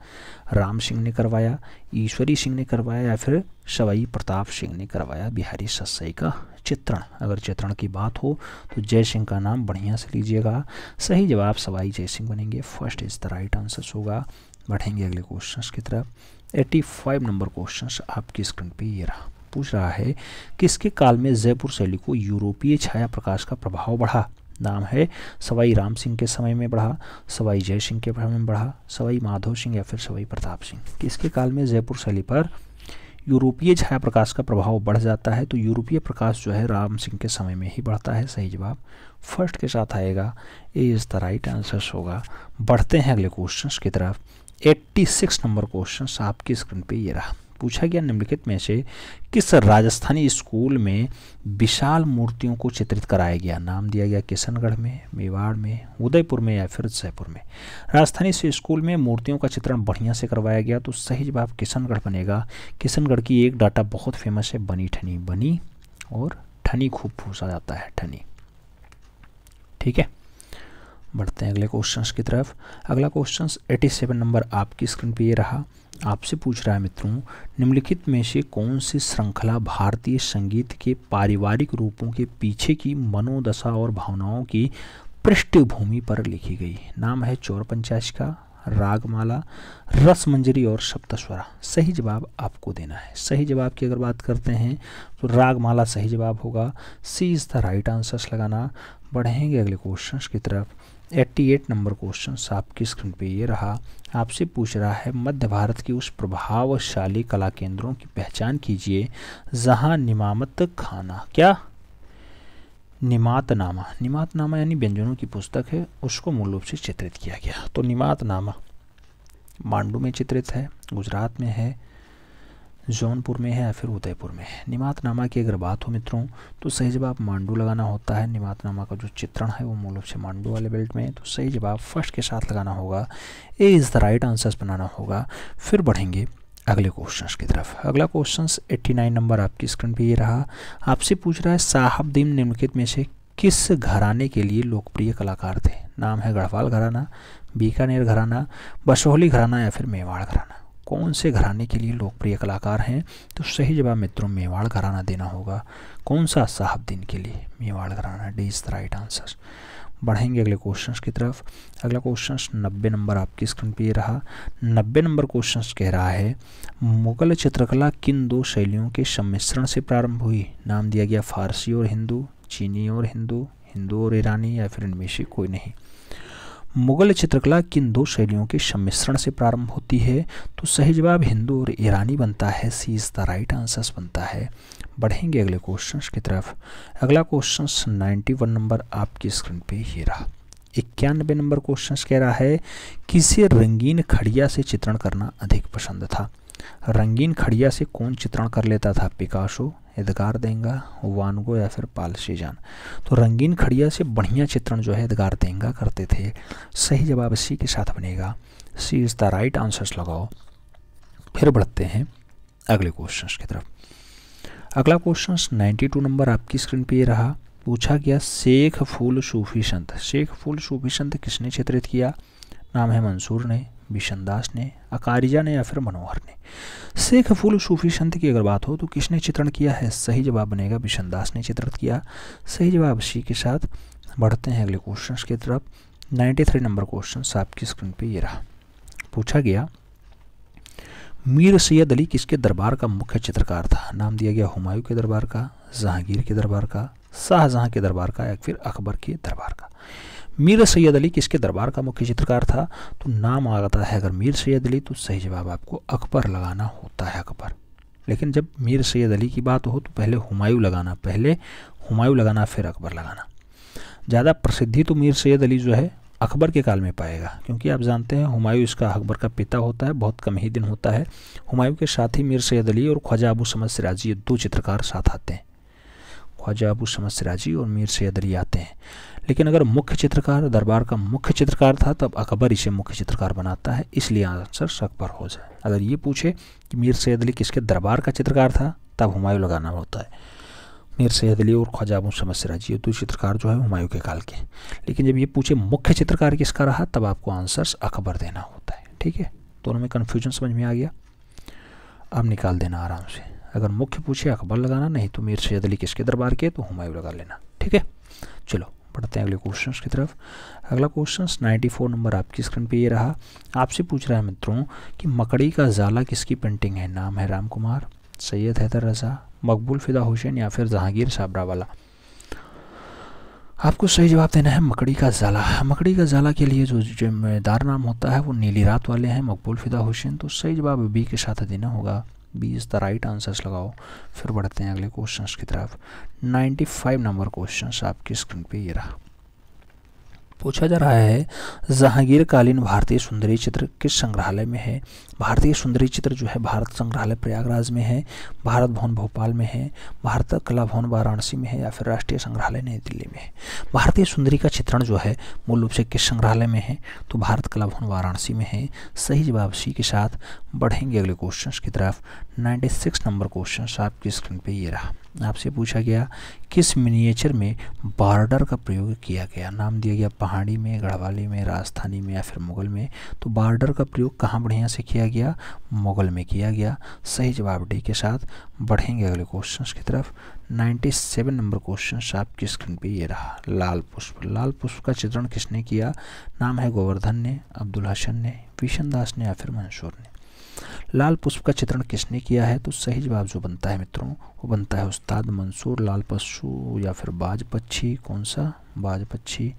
राम सिंह ने करवाया ईश्वरी सिंह ने करवाया या फिर सवाई प्रताप सिंह ने करवाया बिहारी सतसई का चित्रण अगर चित्रण की बात हो तो जय सिंह का नाम बढ़िया से लीजिएगा सही जवाब सवाई जय सिंह बनेंगे first is the right answer होगा बढ़ेंगे अगले क्वेश्चन की तरफ 85 नंबर क्वेश्चन आपकी स्क्रीन पे ये रहा पूछ रहा है किसके काल में जयपुर शैली को यूरोपीय छाया प्रकाश का प्रभाव बढ़ा नाम है सवाई राम सिंह के समय में बढ़ा सवाई जय सिंह के समय में बढ़ा सवाई माधव सिंह या फिर सवाई प्रताप सिंह किसके काल में जयपुर शैली पर यूरोपीय छाया प्रकाश का प्रभाव बढ़ जाता है तो यूरोपीय प्रकाश जो है राम सिंह के समय में ही बढ़ता है सही जवाब फर्स्ट के साथ आएगा A is the right answers होगा बढ़ते हैं अगले क्वेश्चन की तरफ 86 नंबर क्वेश्चन आपकी स्क्रीन पे ये रहा पूछा गया निम्नलिखित में से किस राजस्थानी स्कूल में विशाल मूर्तियों को चित्रित कराया गया नाम दिया गया किशनगढ़ में मेवाड़ में उदयपुर में या फिर जयपुर में राजस्थानी से स्कूल में मूर्तियों का चित्रण बढ़िया से करवाया गया तो सही जवाब किशनगढ़ बनेगा किशनगढ़ की एक डाटा बहुत फेमस है बनी ठनी बनी और ठनी खूब पूछा जाता है ठनी ठीक है बढ़ते हैं अगले क्वेश्चंस की तरफ अगला क्वेश्चंस 87 नंबर आपकी स्क्रीन पे ये रहा आपसे पूछ रहा है मित्रों निम्नलिखित में से कौन सी श्रृंखला भारतीय संगीत के पारिवारिक रूपों के पीछे की मनोदशा और भावनाओं की पृष्ठभूमि पर लिखी गई नाम है चोर पंचाश का रागमाला रसमंजरी और सप्तस्वरा सही जवाब आपको देना है सही जवाब की अगर बात करते हैं तो रागमाला सही जवाब होगा C is the right answers लगाना बढ़ेंगे अगले क्वेश्चन की तरफ एट्टी एट नंबर क्वेश्चन आपकी स्क्रीन पे ये रहा आपसे पूछ रहा है मध्य भारत के उस प्रभावशाली कला केंद्रों की पहचान कीजिए जहां निमामत खाना क्या निमातनामा निमातनामा यानी व्यंजनों की पुस्तक है उसको मूल रूप से चित्रित किया गया तो निमातनामा मांडू में चित्रित है गुजरात में है जौनपुर में है या फिर उदयपुर में है निमातनामा की अगर बात हो मित्रों तो सही जवाब मांडू लगाना होता है निमातनामा का जो चित्रण है वो मूल रूप से मांडू वाले बेल्ट में तो सही जवाब फर्स्ट के साथ लगाना होगा A is the right answers बनाना होगा फिर बढ़ेंगे अगले क्वेश्चंस की तरफ अगला क्वेश्चन 89 नंबर आपकी स्क्रीन पे ये रहा आपसे पूछ रहा है साहबदीन निम्नलिखित में से किस घराने के लिए लोकप्रिय कलाकार थे नाम है गढ़वाल घराना बीकानेर घराना बसोहली घराना या फिर मेवाड़ घराना कौन से घराने के लिए लोकप्रिय कलाकार हैं तो सही जवाब मित्रों मेवाड़ घराना देना होगा कौन सा साहबद्दीन के लिए Mewar gharana D is the right answer बढ़ेंगे अगले क्वेश्चन की तरफ अगला क्वेश्चन नब्बे नंबर आपकी स्क्रीन पर रहा नब्बे नंबर क्वेश्चन कह रहा है मुगल चित्रकला किन दो शैलियों के सम्मिश्रण से प्रारंभ हुई नाम दिया गया फारसी और हिंदू चीनी और हिंदू हिंदू और ईरानी या फिर इनमें से कोई नहीं मुगल चित्रकला किन दो शैलियों के सम्मिश्रण से प्रारंभ होती है तो सही जवाब हिंदू और ईरानी बनता है C is the right answers बनता है बढ़ेंगे अगले क्वेश्चन की तरफ अगला क्वेश्चन नाइन्टी वन नंबर आपकी स्क्रीन पे ही रहा इक्यानबे नंबर क्वेश्चन कह रहा है किसे रंगीन खड़िया से चित्रण करना अधिक पसंद था रंगीन खड़िया से कौन चित्रण कर लेता था पिकाशो एदगार देंगा वानगो या फिर पाल जान तो रंगीन खड़िया से बढ़िया चित्रण जो है एदगार देंगा करते थे सही जवाब सी के साथ बनेगा C is the right answers लगाओ फिर बढ़ते हैं अगले क्वेश्चन की तरफ अगला क्वेश्चन 92 नंबर आपकी स्क्रीन पे ये रहा पूछा गया शेख फूल सूफी संत शेख फूल सूफी संत किसने चित्रित किया नाम है मंसूर ने बिशन दास ने अकारिजा ने या फिर मनोहर ने शेख फूल सूफी संत की अगर बात हो तो किसने चित्रण किया है सही जवाब बनेगा बिशन दास ने चित्रित किया सही जवाब इसी के साथ बढ़ते हैं अगले क्वेश्चन की तरफ 93 नंबर क्वेश्चन आपकी स्क्रीन पे ये रहा पूछा गया मीर सैयद अली किसके दरबार का मुख्य चित्रकार था नाम दिया गया हुमायूं के दरबार का जहांगीर के दरबार का शाहजहां के दरबार का या फिर अकबर के दरबार का मीर सैयद अली किसके दरबार का मुख्य चित्रकार था तो नाम आ जाता है अगर मीर सैयद अली तो सही जवाब आपको अकबर लगाना होता है अकबर लेकिन जब मीर सैयद अली की बात हो तो पहले हुमायूं लगाना पहले हुमायूं लगाना फिर अकबर लगाना ज़्यादा प्रसिद्धि तो मीर सैयद अली जो है अकबर के काल में पाएगा क्योंकि आप जानते हैं हुमायूं इसका अकबर का पिता होता है बहुत कम ही दिन होता है हुमायूं के साथ ही मीर सैद अली और ख्वाजा अबू समद सिराजी ये दो चित्रकार साथ आते हैं ख्वाजा अबू समद सिराजी और मीर सैयद अली आते हैं लेकिन अगर मुख्य चित्रकार दरबार का मुख्य चित्रकार था तब अकबर इसे मुख्य चित्रकार बनाता है इसलिए आंसर अकबर हो जाए अगर ये पूछे कि मीर सैद अली किसके दरबार का चित्रकार था तब हुमायूं लगाना होता है मीर सैद अली और ख्वाजा अबू समद सिराजी ये दो चित्रकार जो है हमायूं के काल के लेकिन जब ये पूछे मुख्य चित्रकार किसका रहा तब आपको आंसर्स अकबर देना होता है ठीक है दोनों में कन्फ्यूजन समझ में आ गया अब निकाल देना आराम से अगर मुख्य पूछे अकबर लगाना नहीं तो मीर सैद अली किसके दरबार के तो हमायूँ लगा लेना ठीक है चलो पढ़ते हैं अगले क्वेश्चन की तरफ अगला क्वेश्चन 94 नंबर आपकी स्क्रीन पे ये रहा आपसे पूछ रहा है मित्रों कि मकड़ी का जाला किसकी पेंटिंग है नाम है राम कुमार सैयद हैदर रजा मकबूल फिदा हुसैन या फिर जहांगीर साबरा वाला आपको सही जवाब देना है मकड़ी का जाला मकड़ी का जाला के लिए जो जिम्मेदार नाम होता है वो नीली रात वाले हैं मकबूल फिदा हुसैन तो सही जवाब बी के साथ देना होगा B is the right answers लगाओ फिर बढ़ते हैं अगले क्वेश्चंस की तरफ 95 नंबर क्वेश्चंस आपकी स्क्रीन पे ये रहा पूछा जा रहा है जहांगीर कालीन भारतीय सुंदरी चित्र किस संग्रहालय में है भारतीय सुंदरी चित्र जो है भारत संग्रहालय प्रयागराज में है भारत भवन भोपाल में है भारत कला भवन वाराणसी में है या फिर राष्ट्रीय संग्रहालय नई दिल्ली में है भारतीय सुंदरी का चित्रण जो है मूल रूप से किस संग्रहालय में है तो भारत कला भवन वाराणसी में है सही जवाब सी के साथ बढ़ेंगे अगले क्वेश्चन की तरफ नाइन्टी नंबर क्वेश्चन आपकी स्क्रीन पर ये रहा आपसे पूछा गया किस मिनिएचर में बॉर्डर का प्रयोग किया गया नाम दिया गया पहाड़ी में गढ़वाली में राजस्थानी में या फिर मुगल में तो बॉर्डर का प्रयोग कहाँ बढ़िया से किया गया मुगल में किया गया सही जवाब डी के साथ बढ़ेंगे अगले क्वेश्चंस की तरफ 97 नंबर क्वेश्चन किस स्क्रीन पे ये रहा लाल पुष्प लाल पुष्प का चित्रण किसने किया नाम है गोवर्धन ने अब्दुल हसन ने विशन दास ने या फिर मंसूर ने लाल पुष्प का चित्रण किसने किया है तो सही जवाब जो बनता है मित्रों वो बनता है उस्ताद मंसूर लाल पशु या फिर बाज पक्षी कौन सा बाज पक्षी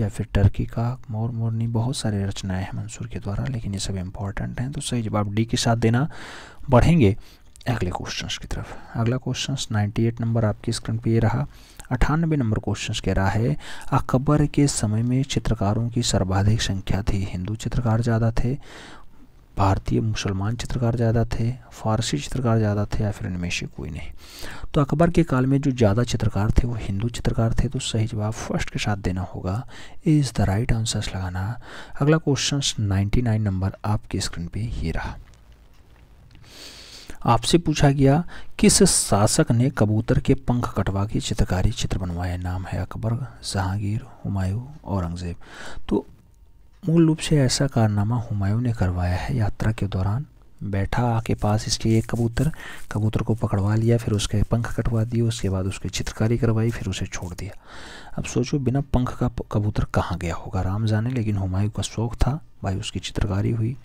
या फिर टर्की का मोर मोरनी बहुत सारी रचनाएं हैं मंसूर के द्वारा लेकिन ये सब इम्पॉर्टेंट हैं तो सही जवाब डी के साथ देना बढ़ेंगे अगले क्वेश्चन की तरफ अगला क्वेश्चन एट नंबर आपकी स्क्रीन पर ये रहा अठानबे नंबर क्वेश्चन कह रहा है अकबर के समय में चित्रकारों की सर्वाधिक संख्या थी हिंदू चित्रकार ज़्यादा थे भारतीय मुसलमान चित्रकार ज़्यादा थे फारसी चित्रकार ज़्यादा थे या फिर इनमें से कोई नहीं तो अकबर के काल में जो ज़्यादा चित्रकार थे वो हिंदू चित्रकार थे तो सही जवाब फर्स्ट के साथ देना होगा इज़ द राइट आंसर्स लगाना अगला क्वेश्चन 99 नंबर आपकी स्क्रीन पे ये रहा आपसे पूछा गया किस शासक ने कबूतर के पंख कटवा के चित्रकारी चित्र बनवाया नाम है अकबर जहांगीर हुमायूं औरंगज़ेब तो मूल रूप से ऐसा कारनामा हुमायूं ने करवाया है यात्रा के दौरान बैठा आके पास इसलिए एक कबूतर कबूतर को पकड़वा लिया फिर उसके पंख कटवा दिए उसके बाद उसकी चित्रकारी करवाई फिर उसे छोड़ दिया अब सोचो बिना पंख का कबूतर कहाँ गया होगा राम जाने लेकिन हुमायूं का शौक़ था भाई उसकी चित्रकारी हुई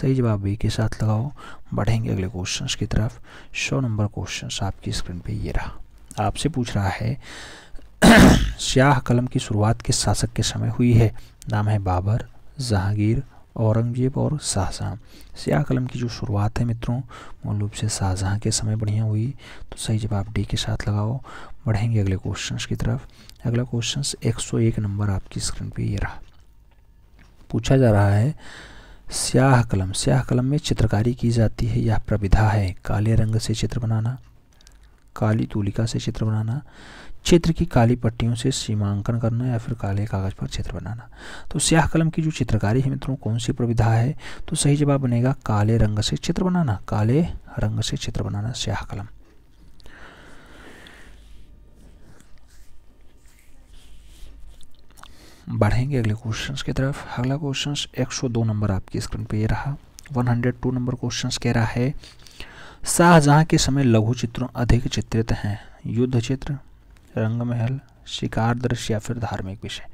सही जवाब भी के साथ लगाओ बढ़ेंगे अगले क्वेश्चन की तरफ सौ नंबर क्वेश्चन आपकी स्क्रीन पर ये रहा आपसे पूछ रहा है शाह कलम की शुरुआत किस शासक के समय हुई है नाम है बाबर जहांगीर औरंगजेब और शाहजहाँ स्याह कलम की जो शुरुआत है मित्रों मूल रूप से शाहजहाँ के समय बढ़िया हुई तो सही जवाब डी के साथ लगाओ बढ़ेंगे अगले क्वेश्चन की तरफ अगला क्वेश्चन 101 नंबर आपकी स्क्रीन पे ये रहा पूछा जा रहा है स्याह कलम स्याह कलम में चित्रकारी की जाती है यह प्रविधा है काले रंग से चित्र बनाना काली तूलिका से चित्र बनाना क्षेत्र की काली पट्टियों से सीमांकन करना या फिर काले कागज पर चित्र बनाना तो स्याह कलम की जो चित्रकारी है मित्रों कौन सी प्रविधा है तो सही जवाब बनेगा काले रंग से चित्र बनाना काले रंग से चित्र बनाना स्याह कलम बढ़ेंगे अगले क्वेश्चंस की तरफ अगला क्वेश्चन 102 नंबर आपकी स्क्रीन पे ये रहा 102 नंबर क्वेश्चन कह रहा है शाहजहाँ के समय लघु चित्रों अधिक चित्रित हैं युद्ध चित्र रंग महल शिकार दृश्य या फिर धार्मिक विषय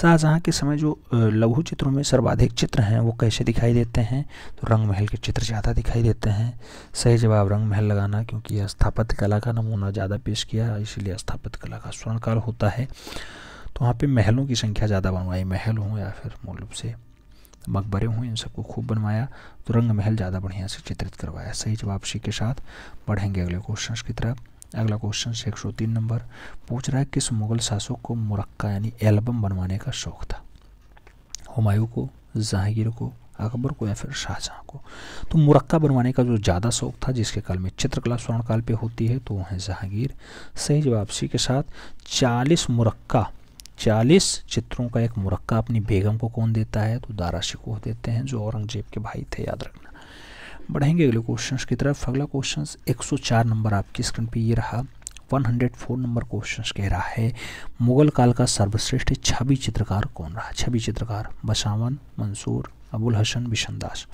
शाहजहाँ के समय जो लघु चित्रों में सर्वाधिक चित्र हैं वो कैसे दिखाई देते हैं तो रंग महल के चित्र ज़्यादा दिखाई देते हैं सही जवाब रंग महल लगाना क्योंकि यह स्थापत्य कला का नमूना ज़्यादा पेश किया इसीलिए स्थापत्य कला का स्वर्णकाल होता है तो वहाँ पर महलों की संख्या ज़्यादा बनवाई महल हों या फिर मूल रूप से मकबरे हों इन सबको खूब बनवाया तो रंग महल ज़्यादा बढ़िया से चित्रित करवाया सही जवाब सी के साथ बढ़ेंगे अगले क्वेश्चन की तरफ अगला क्वेश्चन से एक सौ तीन नंबर पूछ रहा है किस मुगल शासक को मुरक्का यानी एल्बम बनवाने का शौक़ था हुमायूं को जहांगीर को अकबर को या फिर शाहजहाँ को तो मुरक्का बनवाने का जो ज़्यादा शौक था जिसके काल में चित्रकला स्वर्णकाल पे होती है तो वह है जहांगीर सही जवाब सी के साथ चालीस मुरक्का चालीस चित्रों का एक मुरक्का अपनी बेगम को कौन देता है तो दारा शिकोह देते हैं जो औरंगजेब के भाई थे याद रखना बढ़ेंगे अगले क्वेश्चन की तरफ अगला क्वेश्चन 104 नंबर आपकी स्क्रीन पे ये रहा 104 नंबर क्वेश्चन कह रहा है मुगल काल का सर्वश्रेष्ठ छवि चित्रकार कौन रहा छवि चित्रकार बसावन मंसूर अबुल हसन बिशन दास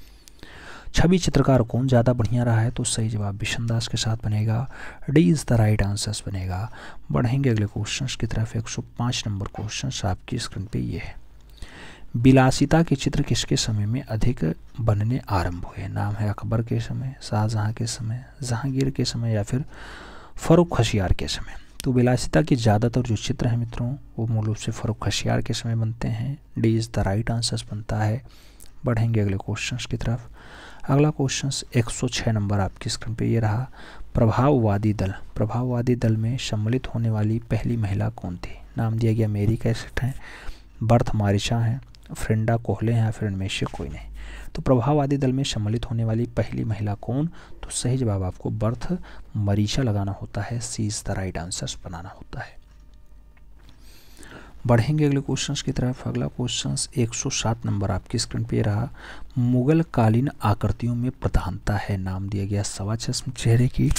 छवि चित्रकार कौन ज़्यादा बढ़िया रहा है तो सही जवाब बिशन दास के साथ बनेगा D is the right answers बनेगा बढ़ेंगे अगले क्वेश्चन की तरफ 105 नंबर क्वेश्चन आपकी स्क्रीन पे ये है विलासिता के चित्र किसके समय में अधिक बनने आरंभ हुए नाम है अकबर के समय शाहजहाँ के समय जहांगीर के समय या फिर फ़रूख खशियार के समय तो विलासिता के ज़्यादातर जो चित्र हैं मित्रों वो मूल रूप से फ़रूख खशियार के समय बनते हैं D is the right answers बनता है बढ़ेंगे अगले क्वेश्चंस की तरफ अगला क्वेश्चन 106 नंबर आपकी स्क्रीन पे ये रहा प्रभाववादी दल प्रभाववादी दल में सम्मिलित होने वाली पहली महिला कौन थी नाम दिया गया मेरी कैसेट हैं बर्थ मारिशा हैं फ्रेंडा कोहले हैं फिर में से कोई नहीं तो प्रभाववादी दल में सम्मिलित होने वाली पहली महिला कौन तो सही जवाब आपको बर्थ मरीचा लगाना होता है C is the right answer बनाना होता है बढ़ेंगे अगले क्वेश्चन की तरफ अगला क्वेश्चन 107 नंबर आपकी स्क्रीन पे रहा मुगल कालीन आकृतियों में प्रधानता है नाम दिया गया सवा चश्म चेहरे की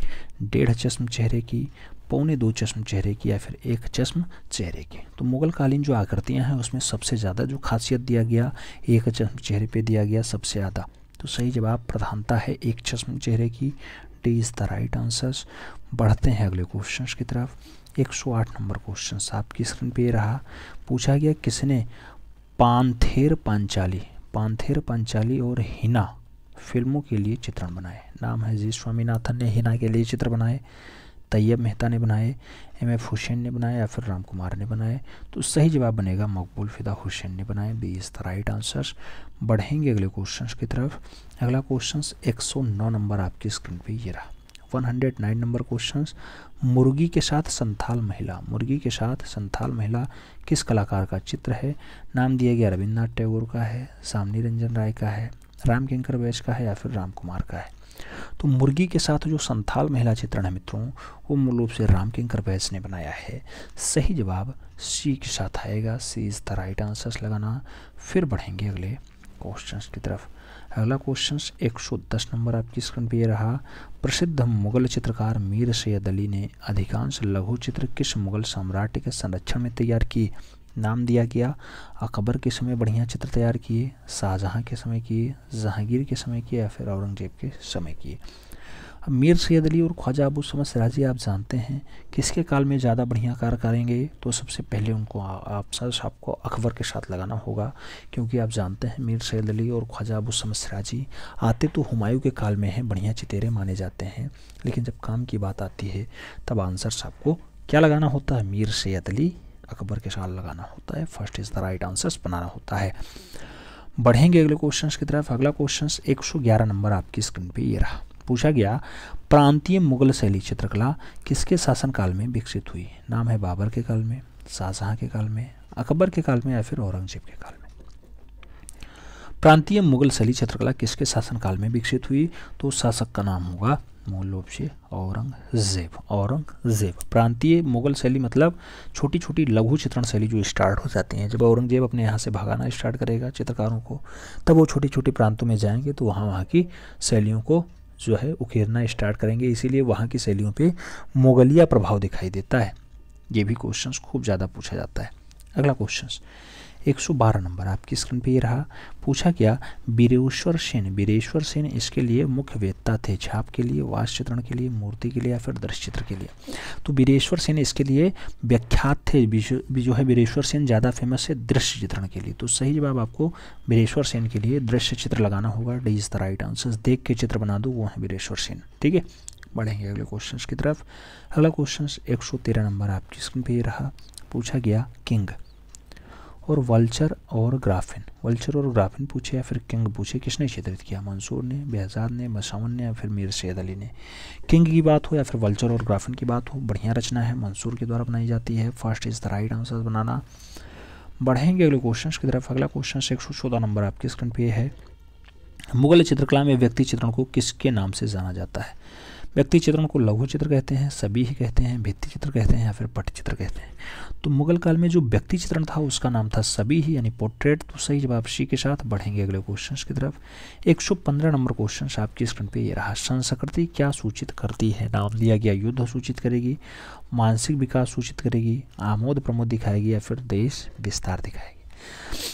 डेढ़ चश्म चेहरे की पौने दो चश्म चेहरे की या फिर एक चश्म चेहरे की तो मुग़ल कालीन जो आकृतियाँ हैं उसमें सबसे ज़्यादा जो खासियत दिया गया एक चश्म चेहरे पे दिया गया सबसे ज़्यादा तो सही जवाब प्रधानता है एक चश्म चेहरे की D is the right answers बढ़ते हैं अगले क्वेश्चन की तरफ एक नंबर क्वेश्चन आपकी स्क्रीन पर रहा पूछा गया किसने पानथेर पांचाली पानथेर पांचाली और हिना फिल्मों के लिए चित्रण बनाए नाम है जी स्वामीनाथन ने हिना के लिए चित्र बनाए तैयब मेहता ने बनाए एम एफ हुसैन ने बनाया या फिर राम कुमार ने बनाए तो सही जवाब बनेगा मकबूल फ़िदा हुसैन ने बनाए B is the right answer बढ़ेंगे अगले क्वेश्चन की तरफ अगला क्वेश्चन 109 नंबर आपकी स्क्रीन पे ये रहा 109 नंबर क्वेश्चन मुर्गी के साथ संथाल महिला मुर्गी के साथ संथाल महिला किस कलाकार का चित्र है नाम दिया गया रविन्द्रनाथ टैगोर का है सामनी रंजन राय का है राम किंकर बैज का है या फिर राम कुमार का है तो मुर्गी के साथ जो संथाल महिला चित्रण है मित्रों वो मूल रूप से राम किंकर बैस ने बनाया है सही जवाब सी के साथ आएगा C is the right answers लगाना फिर बढ़ेंगे अगले क्वेश्चंस की तरफ अगला क्वेश्चंस 110 नंबर आपकी स्क्रीन पर ये रहा प्रसिद्ध मुगल चित्रकार मीर सैयद अली ने अधिकांश लघु चित्र किस मुगल सम्राट के संरक्षण में तैयार किए नाम दिया गया अकबर के समय बढ़िया चित्र तैयार किए शाहजहाँ के समय किए जहांगीर के समय किए या फिर औरंगजेब के समय किए अब मीर सैद अली और ख्वाजा अबू समद सराजी आप जानते हैं किसके काल में ज़्यादा बढ़िया कार्य करेंगे तो सबसे पहले उनको आप सर आपको अकबर के साथ लगाना होगा क्योंकि आप जानते हैं मीर सैद अली और ख्वाजा अबू समद सराजी आते तो हुमायूं के काल में हैं बढ़िया चितेरे माने जाते हैं लेकिन जब काम की बात आती है तब आंसर साहब को क्या लगाना होता है मीर सैद अली अकबर के साथ लगाना होता है first is the right answers बनाना होता है बढ़ेंगे अगले क्वेश्चन की तरफ अगला क्वेश्चन 111 नंबर आपकी स्क्रीन पे ये रहा पूछा गया प्रांतीय मुगल शैली चित्रकला किसके शासनकाल में विकसित हुई नाम है बाबर के काल में शाहजहाँ के काल में अकबर के काल में या फिर औरंगजेब के काल में प्रांतीय मुगल शैली चित्रकला किसके शासनकाल में विकसित हुई तो शासक का नाम होगा मूल रूप से औरंगजेब औरंगजेब प्रांतीय मुगल शैली मतलब छोटी छोटी लघु चित्रण शैली जो स्टार्ट हो जाती हैं जब औरंगजेब अपने यहाँ से भगाना स्टार्ट करेगा चित्रकारों को तब वो छोटे छोटे प्रांतों में जाएंगे तो वहाँ वहाँ की शैलियों को जो है उकेरना स्टार्ट करेंगे इसीलिए वहाँ की शैलियों पर मुगलिया प्रभाव दिखाई देता है ये भी क्वेश्चन खूब ज़्यादा पूछा जाता है अगला क्वेश्चन 112 नंबर आपकी स्क्रीन पे ये रहा पूछा गया बीरेश्वर सेन बीरेश्वर सेन इसके लिए मुख्य वेत्ता थे छाप के लिए वास चित्रण के लिए मूर्ति के लिए या फिर दृश्य चित्र के लिए तो बीरेश्वर सेन इसके लिए व्याख्यात थे जो है बीरेश्वर सेन ज़्यादा फेमस है दृश्य चित्रण के लिए तो सही जवाब आपको बीरेश्वर सेन के लिए दृश्य चित्र लगाना होगा D is the right answer देख के चित्र बना दो वो है बीरेश्वर सेन ठीक है बढ़ेंगे अगले क्वेश्चन की तरफ अगला क्वेश्चन 113 नंबर आपकी स्क्रीन पे रहा पूछा गया किंग और वल्चर और ग्राफिन वल्चर और ग्राफिन पूछे या फिर किंग पूछे किसने चित्रित किया मंसूर ने बेहजाद ने मसाउन ने या फिर मीर सैद अली ने किंग की बात हो या फिर वल्चर और ग्राफिन की बात हो बढ़िया रचना है मंसूर के द्वारा बनाई जाती है first is the right answer बनाना बढ़ेंगे अगले क्वेश्चन की तरफ अगला क्वेश्चन एक सौ चौदह नंबर आपके स्क्रीन पे है मुगल चित्रकला में व्यक्ति चित्रण को किसके नाम से जाना जाता है व्यक्ति चित्रण को लघु चित्र कहते हैं सभी ही कहते हैं भित्ति चित्र कहते हैं या फिर पट चित्र कहते हैं तो मुगल काल में जो व्यक्ति चित्रण था उसका नाम था सभी ही यानी पोर्ट्रेट तो सही जवाब सी के साथ बढ़ेंगे अगले क्वेश्चन की तरफ एक नंबर क्वेश्चन आपकी स्क्रीन पर यह रहा संस्कृति क्या सूचित करती है नाम दिया गया युद्ध सूचित करेगी मानसिक विकास सूचित करेगी आमोद प्रमोद दिखाएगी या फिर देश विस्तार दिखाएगी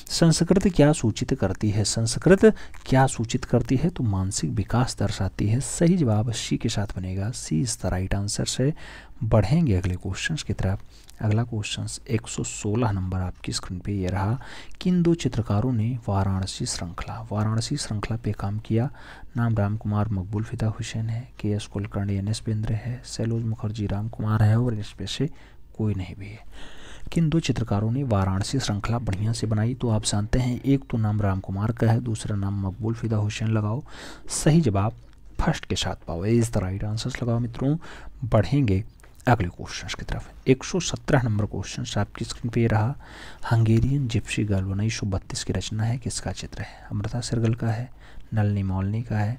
संस्कृत क्या सूचित करती है संस्कृत क्या सूचित करती है तो मानसिक विकास दर्शाती है सही जवाब सी के साथ बनेगा C is the right answer से बढ़ेंगे अगले क्वेश्चन की तरफ अगला क्वेश्चन 116 नंबर आपकी स्क्रीन पे ये रहा किन दो चित्रकारों ने वाराणसी श्रृंखला वाराणसी श्रृंखला पे काम किया नाम राम कुमार मकबूल फिदा हुसैन है K S Kulkarni N S Bendre है सैलोज मुखर्जी राम कुमार है और इस पे से कोई नहीं भी है किन दो चित्रकारों ने वाराणसी श्रृंखला बढ़िया से बनाई तो आप जानते हैं एक तो नाम राम कुमार का है दूसरा नाम मकबूल फिदा हुसैन लगाओ सही जवाब फर्स्ट के साथ पाओ इस तरह राइट आंसर्स लगाओ मित्रों बढ़ेंगे अगले क्वेश्चन की तरफ 117 नंबर क्वेश्चन आपकी स्क्रीन पे रहा हंगेरियन जिप्सी गर्ल उन्नीस की रचना है किसका चित्र है अमृता सरगल का है नलनी मौलनी का है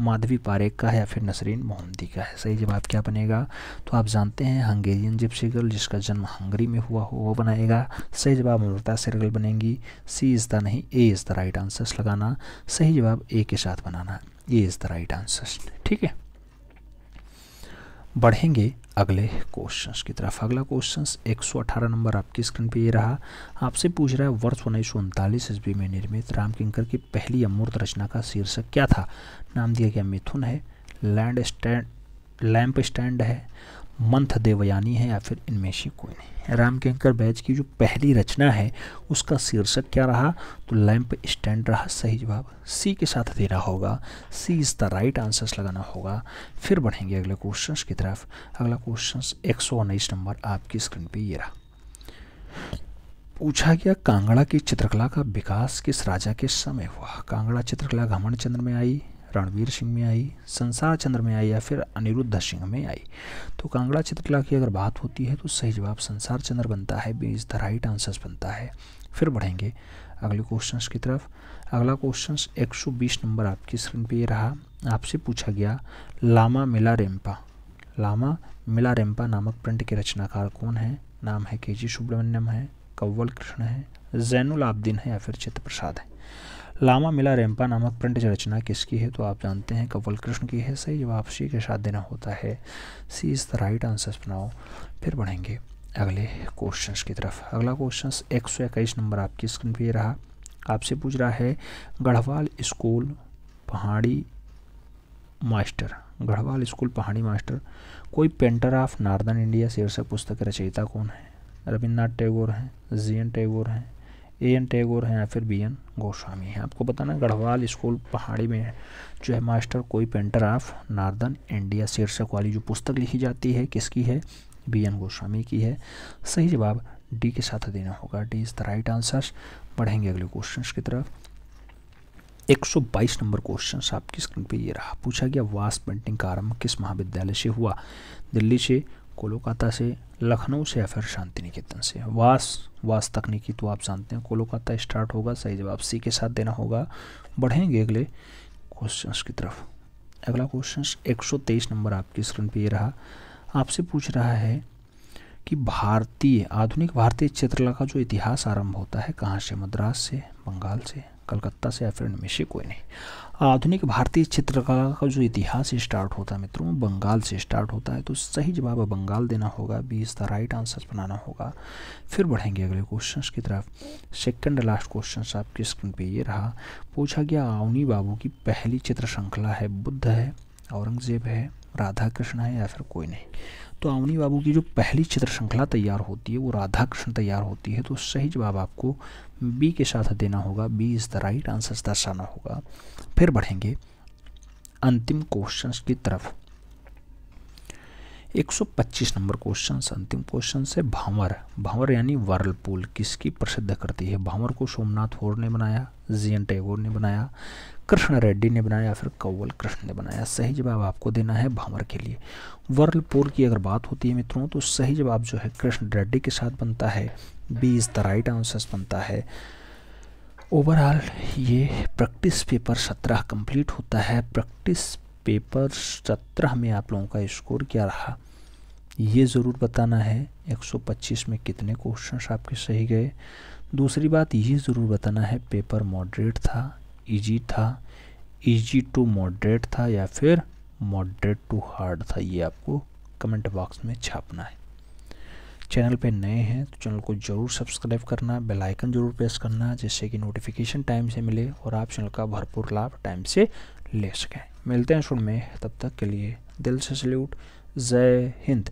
माधवी पारेख का है या फिर नसरीन मोहम्मदी का है सही जवाब क्या बनेगा तो आप जानते हैं हंगेरियन जिप्सी गर्ल जिसका जन्म हंगरी में हुआ हो वो बनाएगा सही जवाब अमृता सिरगल बनेंगी सी इज़ द नहीं A is the right answers लगाना सही जवाब ए के साथ बनाना A is the right answers ठीक है बढ़ेंगे अगले क्वेश्चन की तरफ अगला सौ 118 नंबर आपकी स्क्रीन पे ये रहा आपसे पूछ रहा है वर्ष उन्नीस सौ उनतालीस ईस्वी में निर्मित रामकिंकर की पहली अमूर्त रचना का शीर्षक क्या था नाम दिया गया मिथुन है लैंड स्टैंड लैंप स्टैंड है मंथ देवयानी है या फिर इनमें से कोई नहीं राम केंकर बैज की जो पहली रचना है उसका शीर्षक क्या रहा तो लैंप स्टैंड रहा सही जवाब सी के साथ देना होगा C is the right answers लगाना होगा फिर बढ़ेंगे अगले क्वेश्चन की तरफ अगला क्वेश्चन एक सौ उन्नीस नंबर आपकी स्क्रीन पर ये रहा पूछा गया कांगड़ा की चित्रकला का विकास किस राजा के समय हुआ कांगड़ा चित्रकला घमंड चंद्र में आई रणवीर सिंह में आई संसार चंद्र में आई या फिर अनिरुद्ध सिंह में आई तो कांगड़ा चित्रकला की अगर बात होती है तो सही जवाब संसार चंद्र बनता है बीज द राइट आंसर्स बनता है फिर बढ़ेंगे अगले क्वेश्चंस की तरफ अगला क्वेश्चंस 120 नंबर आपकी स्क्रीन पे ये रहा आपसे पूछा गया लामा मिला रेम्पा लामा मिला रेम्पा नामक प्रिंट के रचनाकार कौन है नाम है के जी सुब्रमण्यम है कव्वल कृष्ण है जैनुल आब्दीन है या फिर चित्त प्रसाद है लामा मिला रेम्पा नामक प्रिंट रचना किसकी है तो आप जानते हैं कंवल कृष्ण की है सही जवाब सी के साथ देना होता है C is the right answer बनाओ फिर बढ़ेंगे अगले क्वेश्चंस की तरफ अगला क्वेश्चंस एक सौ इक्कीस नंबर आपकी स्क्रीन पर रहा आपसे पूछ रहा है Garhwal school Pahari master Garhwal school Pahari master कोई पेंटर ऑफ नार्दर्न इंडिया शीर्षक पुस्तक रचयिता कौन है रविन्द्रनाथ टैगोर हैं जी एन टैगोर हैं ए एन टैगोर हैं या फिर बी एन गोस्वामी हैं आपको बताना गढ़वाल स्कूल पहाड़ी में जो है मास्टर कोई पेंटर ऑफ नार्दर्न इंडिया शीर्षक वाली जो पुस्तक लिखी जाती है किसकी है बी एन गोस्वामी की है सही जवाब डी के साथ देना होगा D is the right answer बढ़ेंगे अगले क्वेश्चन की तरफ 122 नंबर क्वेश्चन आपकी स्क्रीन पे ये रहा पूछा गया वास पेंटिंग का आरंभ किस महाविद्यालय से हुआ दिल्ली से कोलकाता से लखनऊ से या फिर शांति निकेतन से वास वास तकनीकी तो आप जानते हैं कोलकाता स्टार्ट होगा सही जवाब सी के साथ देना होगा बढ़ेंगे अगले क्वेश्चन की तरफ अगला क्वेश्चन 123 नंबर आपकी स्क्रीन पे ये रहा आपसे पूछ रहा है कि भारतीय आधुनिक भारतीय चित्रकला का जो इतिहास आरंभ होता है कहाँ से मद्रास से बंगाल से कलकत्ता से या फिर इनमें से कोई नहीं आधुनिक भारतीय चित्रकला का जो इतिहास स्टार्ट होता है मित्रों बंगाल से स्टार्ट होता है तो सही जवाब बंगाल देना होगा B is the right answer बनाना होगा फिर बढ़ेंगे अगले क्वेश्चंस की तरफ सेकंड लास्ट क्वेश्चन आपकी स्क्रीन पे ये रहा पूछा गया आवनी बाबू की पहली चित्र श्रृंखला है बुद्ध है औरंगज़ेब है राधा कृष्ण है या फिर कोई नहीं तो आवनी बाबू की जो पहली चित्र श्रृंखला तैयार होती है वो राधा कृष्ण तैयार होती है तो सही जवाब आपको बी के साथ देना होगा B is the right answer दर्शाना होगा फिर बढ़ेंगे अंतिम क्वेश्चंस की तरफ 125 नंबर क्वेश्चंस अंतिम क्वेश्चन है भांवर भांवर यानी वर्लपूल किसकी प्रसिद्ध करती है भांवर को सोमनाथ होर ने बनाया जी एन टैगोर ने बनाया कृष्ण रेड्डी ने बनाया फिर कौवल कृष्ण ने बनाया सही जवाब आपको देना है भांवर के लिए वर्लपूल की अगर बात होती है मित्रों तो सही जवाब जो है कृष्ण रेड्डी के साथ बनता है B is the right answers बनता है ओवरऑल ये प्रैक्टिस पेपर सत्रह कंप्लीट होता है प्रैक्टिस पेपर सत्रह में आप लोगों का स्कोर क्या रहा ये ज़रूर बताना है 125 में कितने क्वेश्चंस आपके सही गए दूसरी बात ये ज़रूर बताना है पेपर मॉडरेट था इजी था इजी टू मॉडरेट था या फिर मॉडरेट टू हार्ड था ये आपको कमेंट बॉक्स में छापना है चैनल पे नए हैं तो चैनल को ज़रूर सब्सक्राइब करना बेल आइकन ज़रूर प्रेस करना जिससे कि नोटिफिकेशन टाइम से मिले और आप चैनल का भरपूर लाभ टाइम से ले सकें मिलते हैं सुन में तब तक के लिए दिल से सल्यूट जय हिंद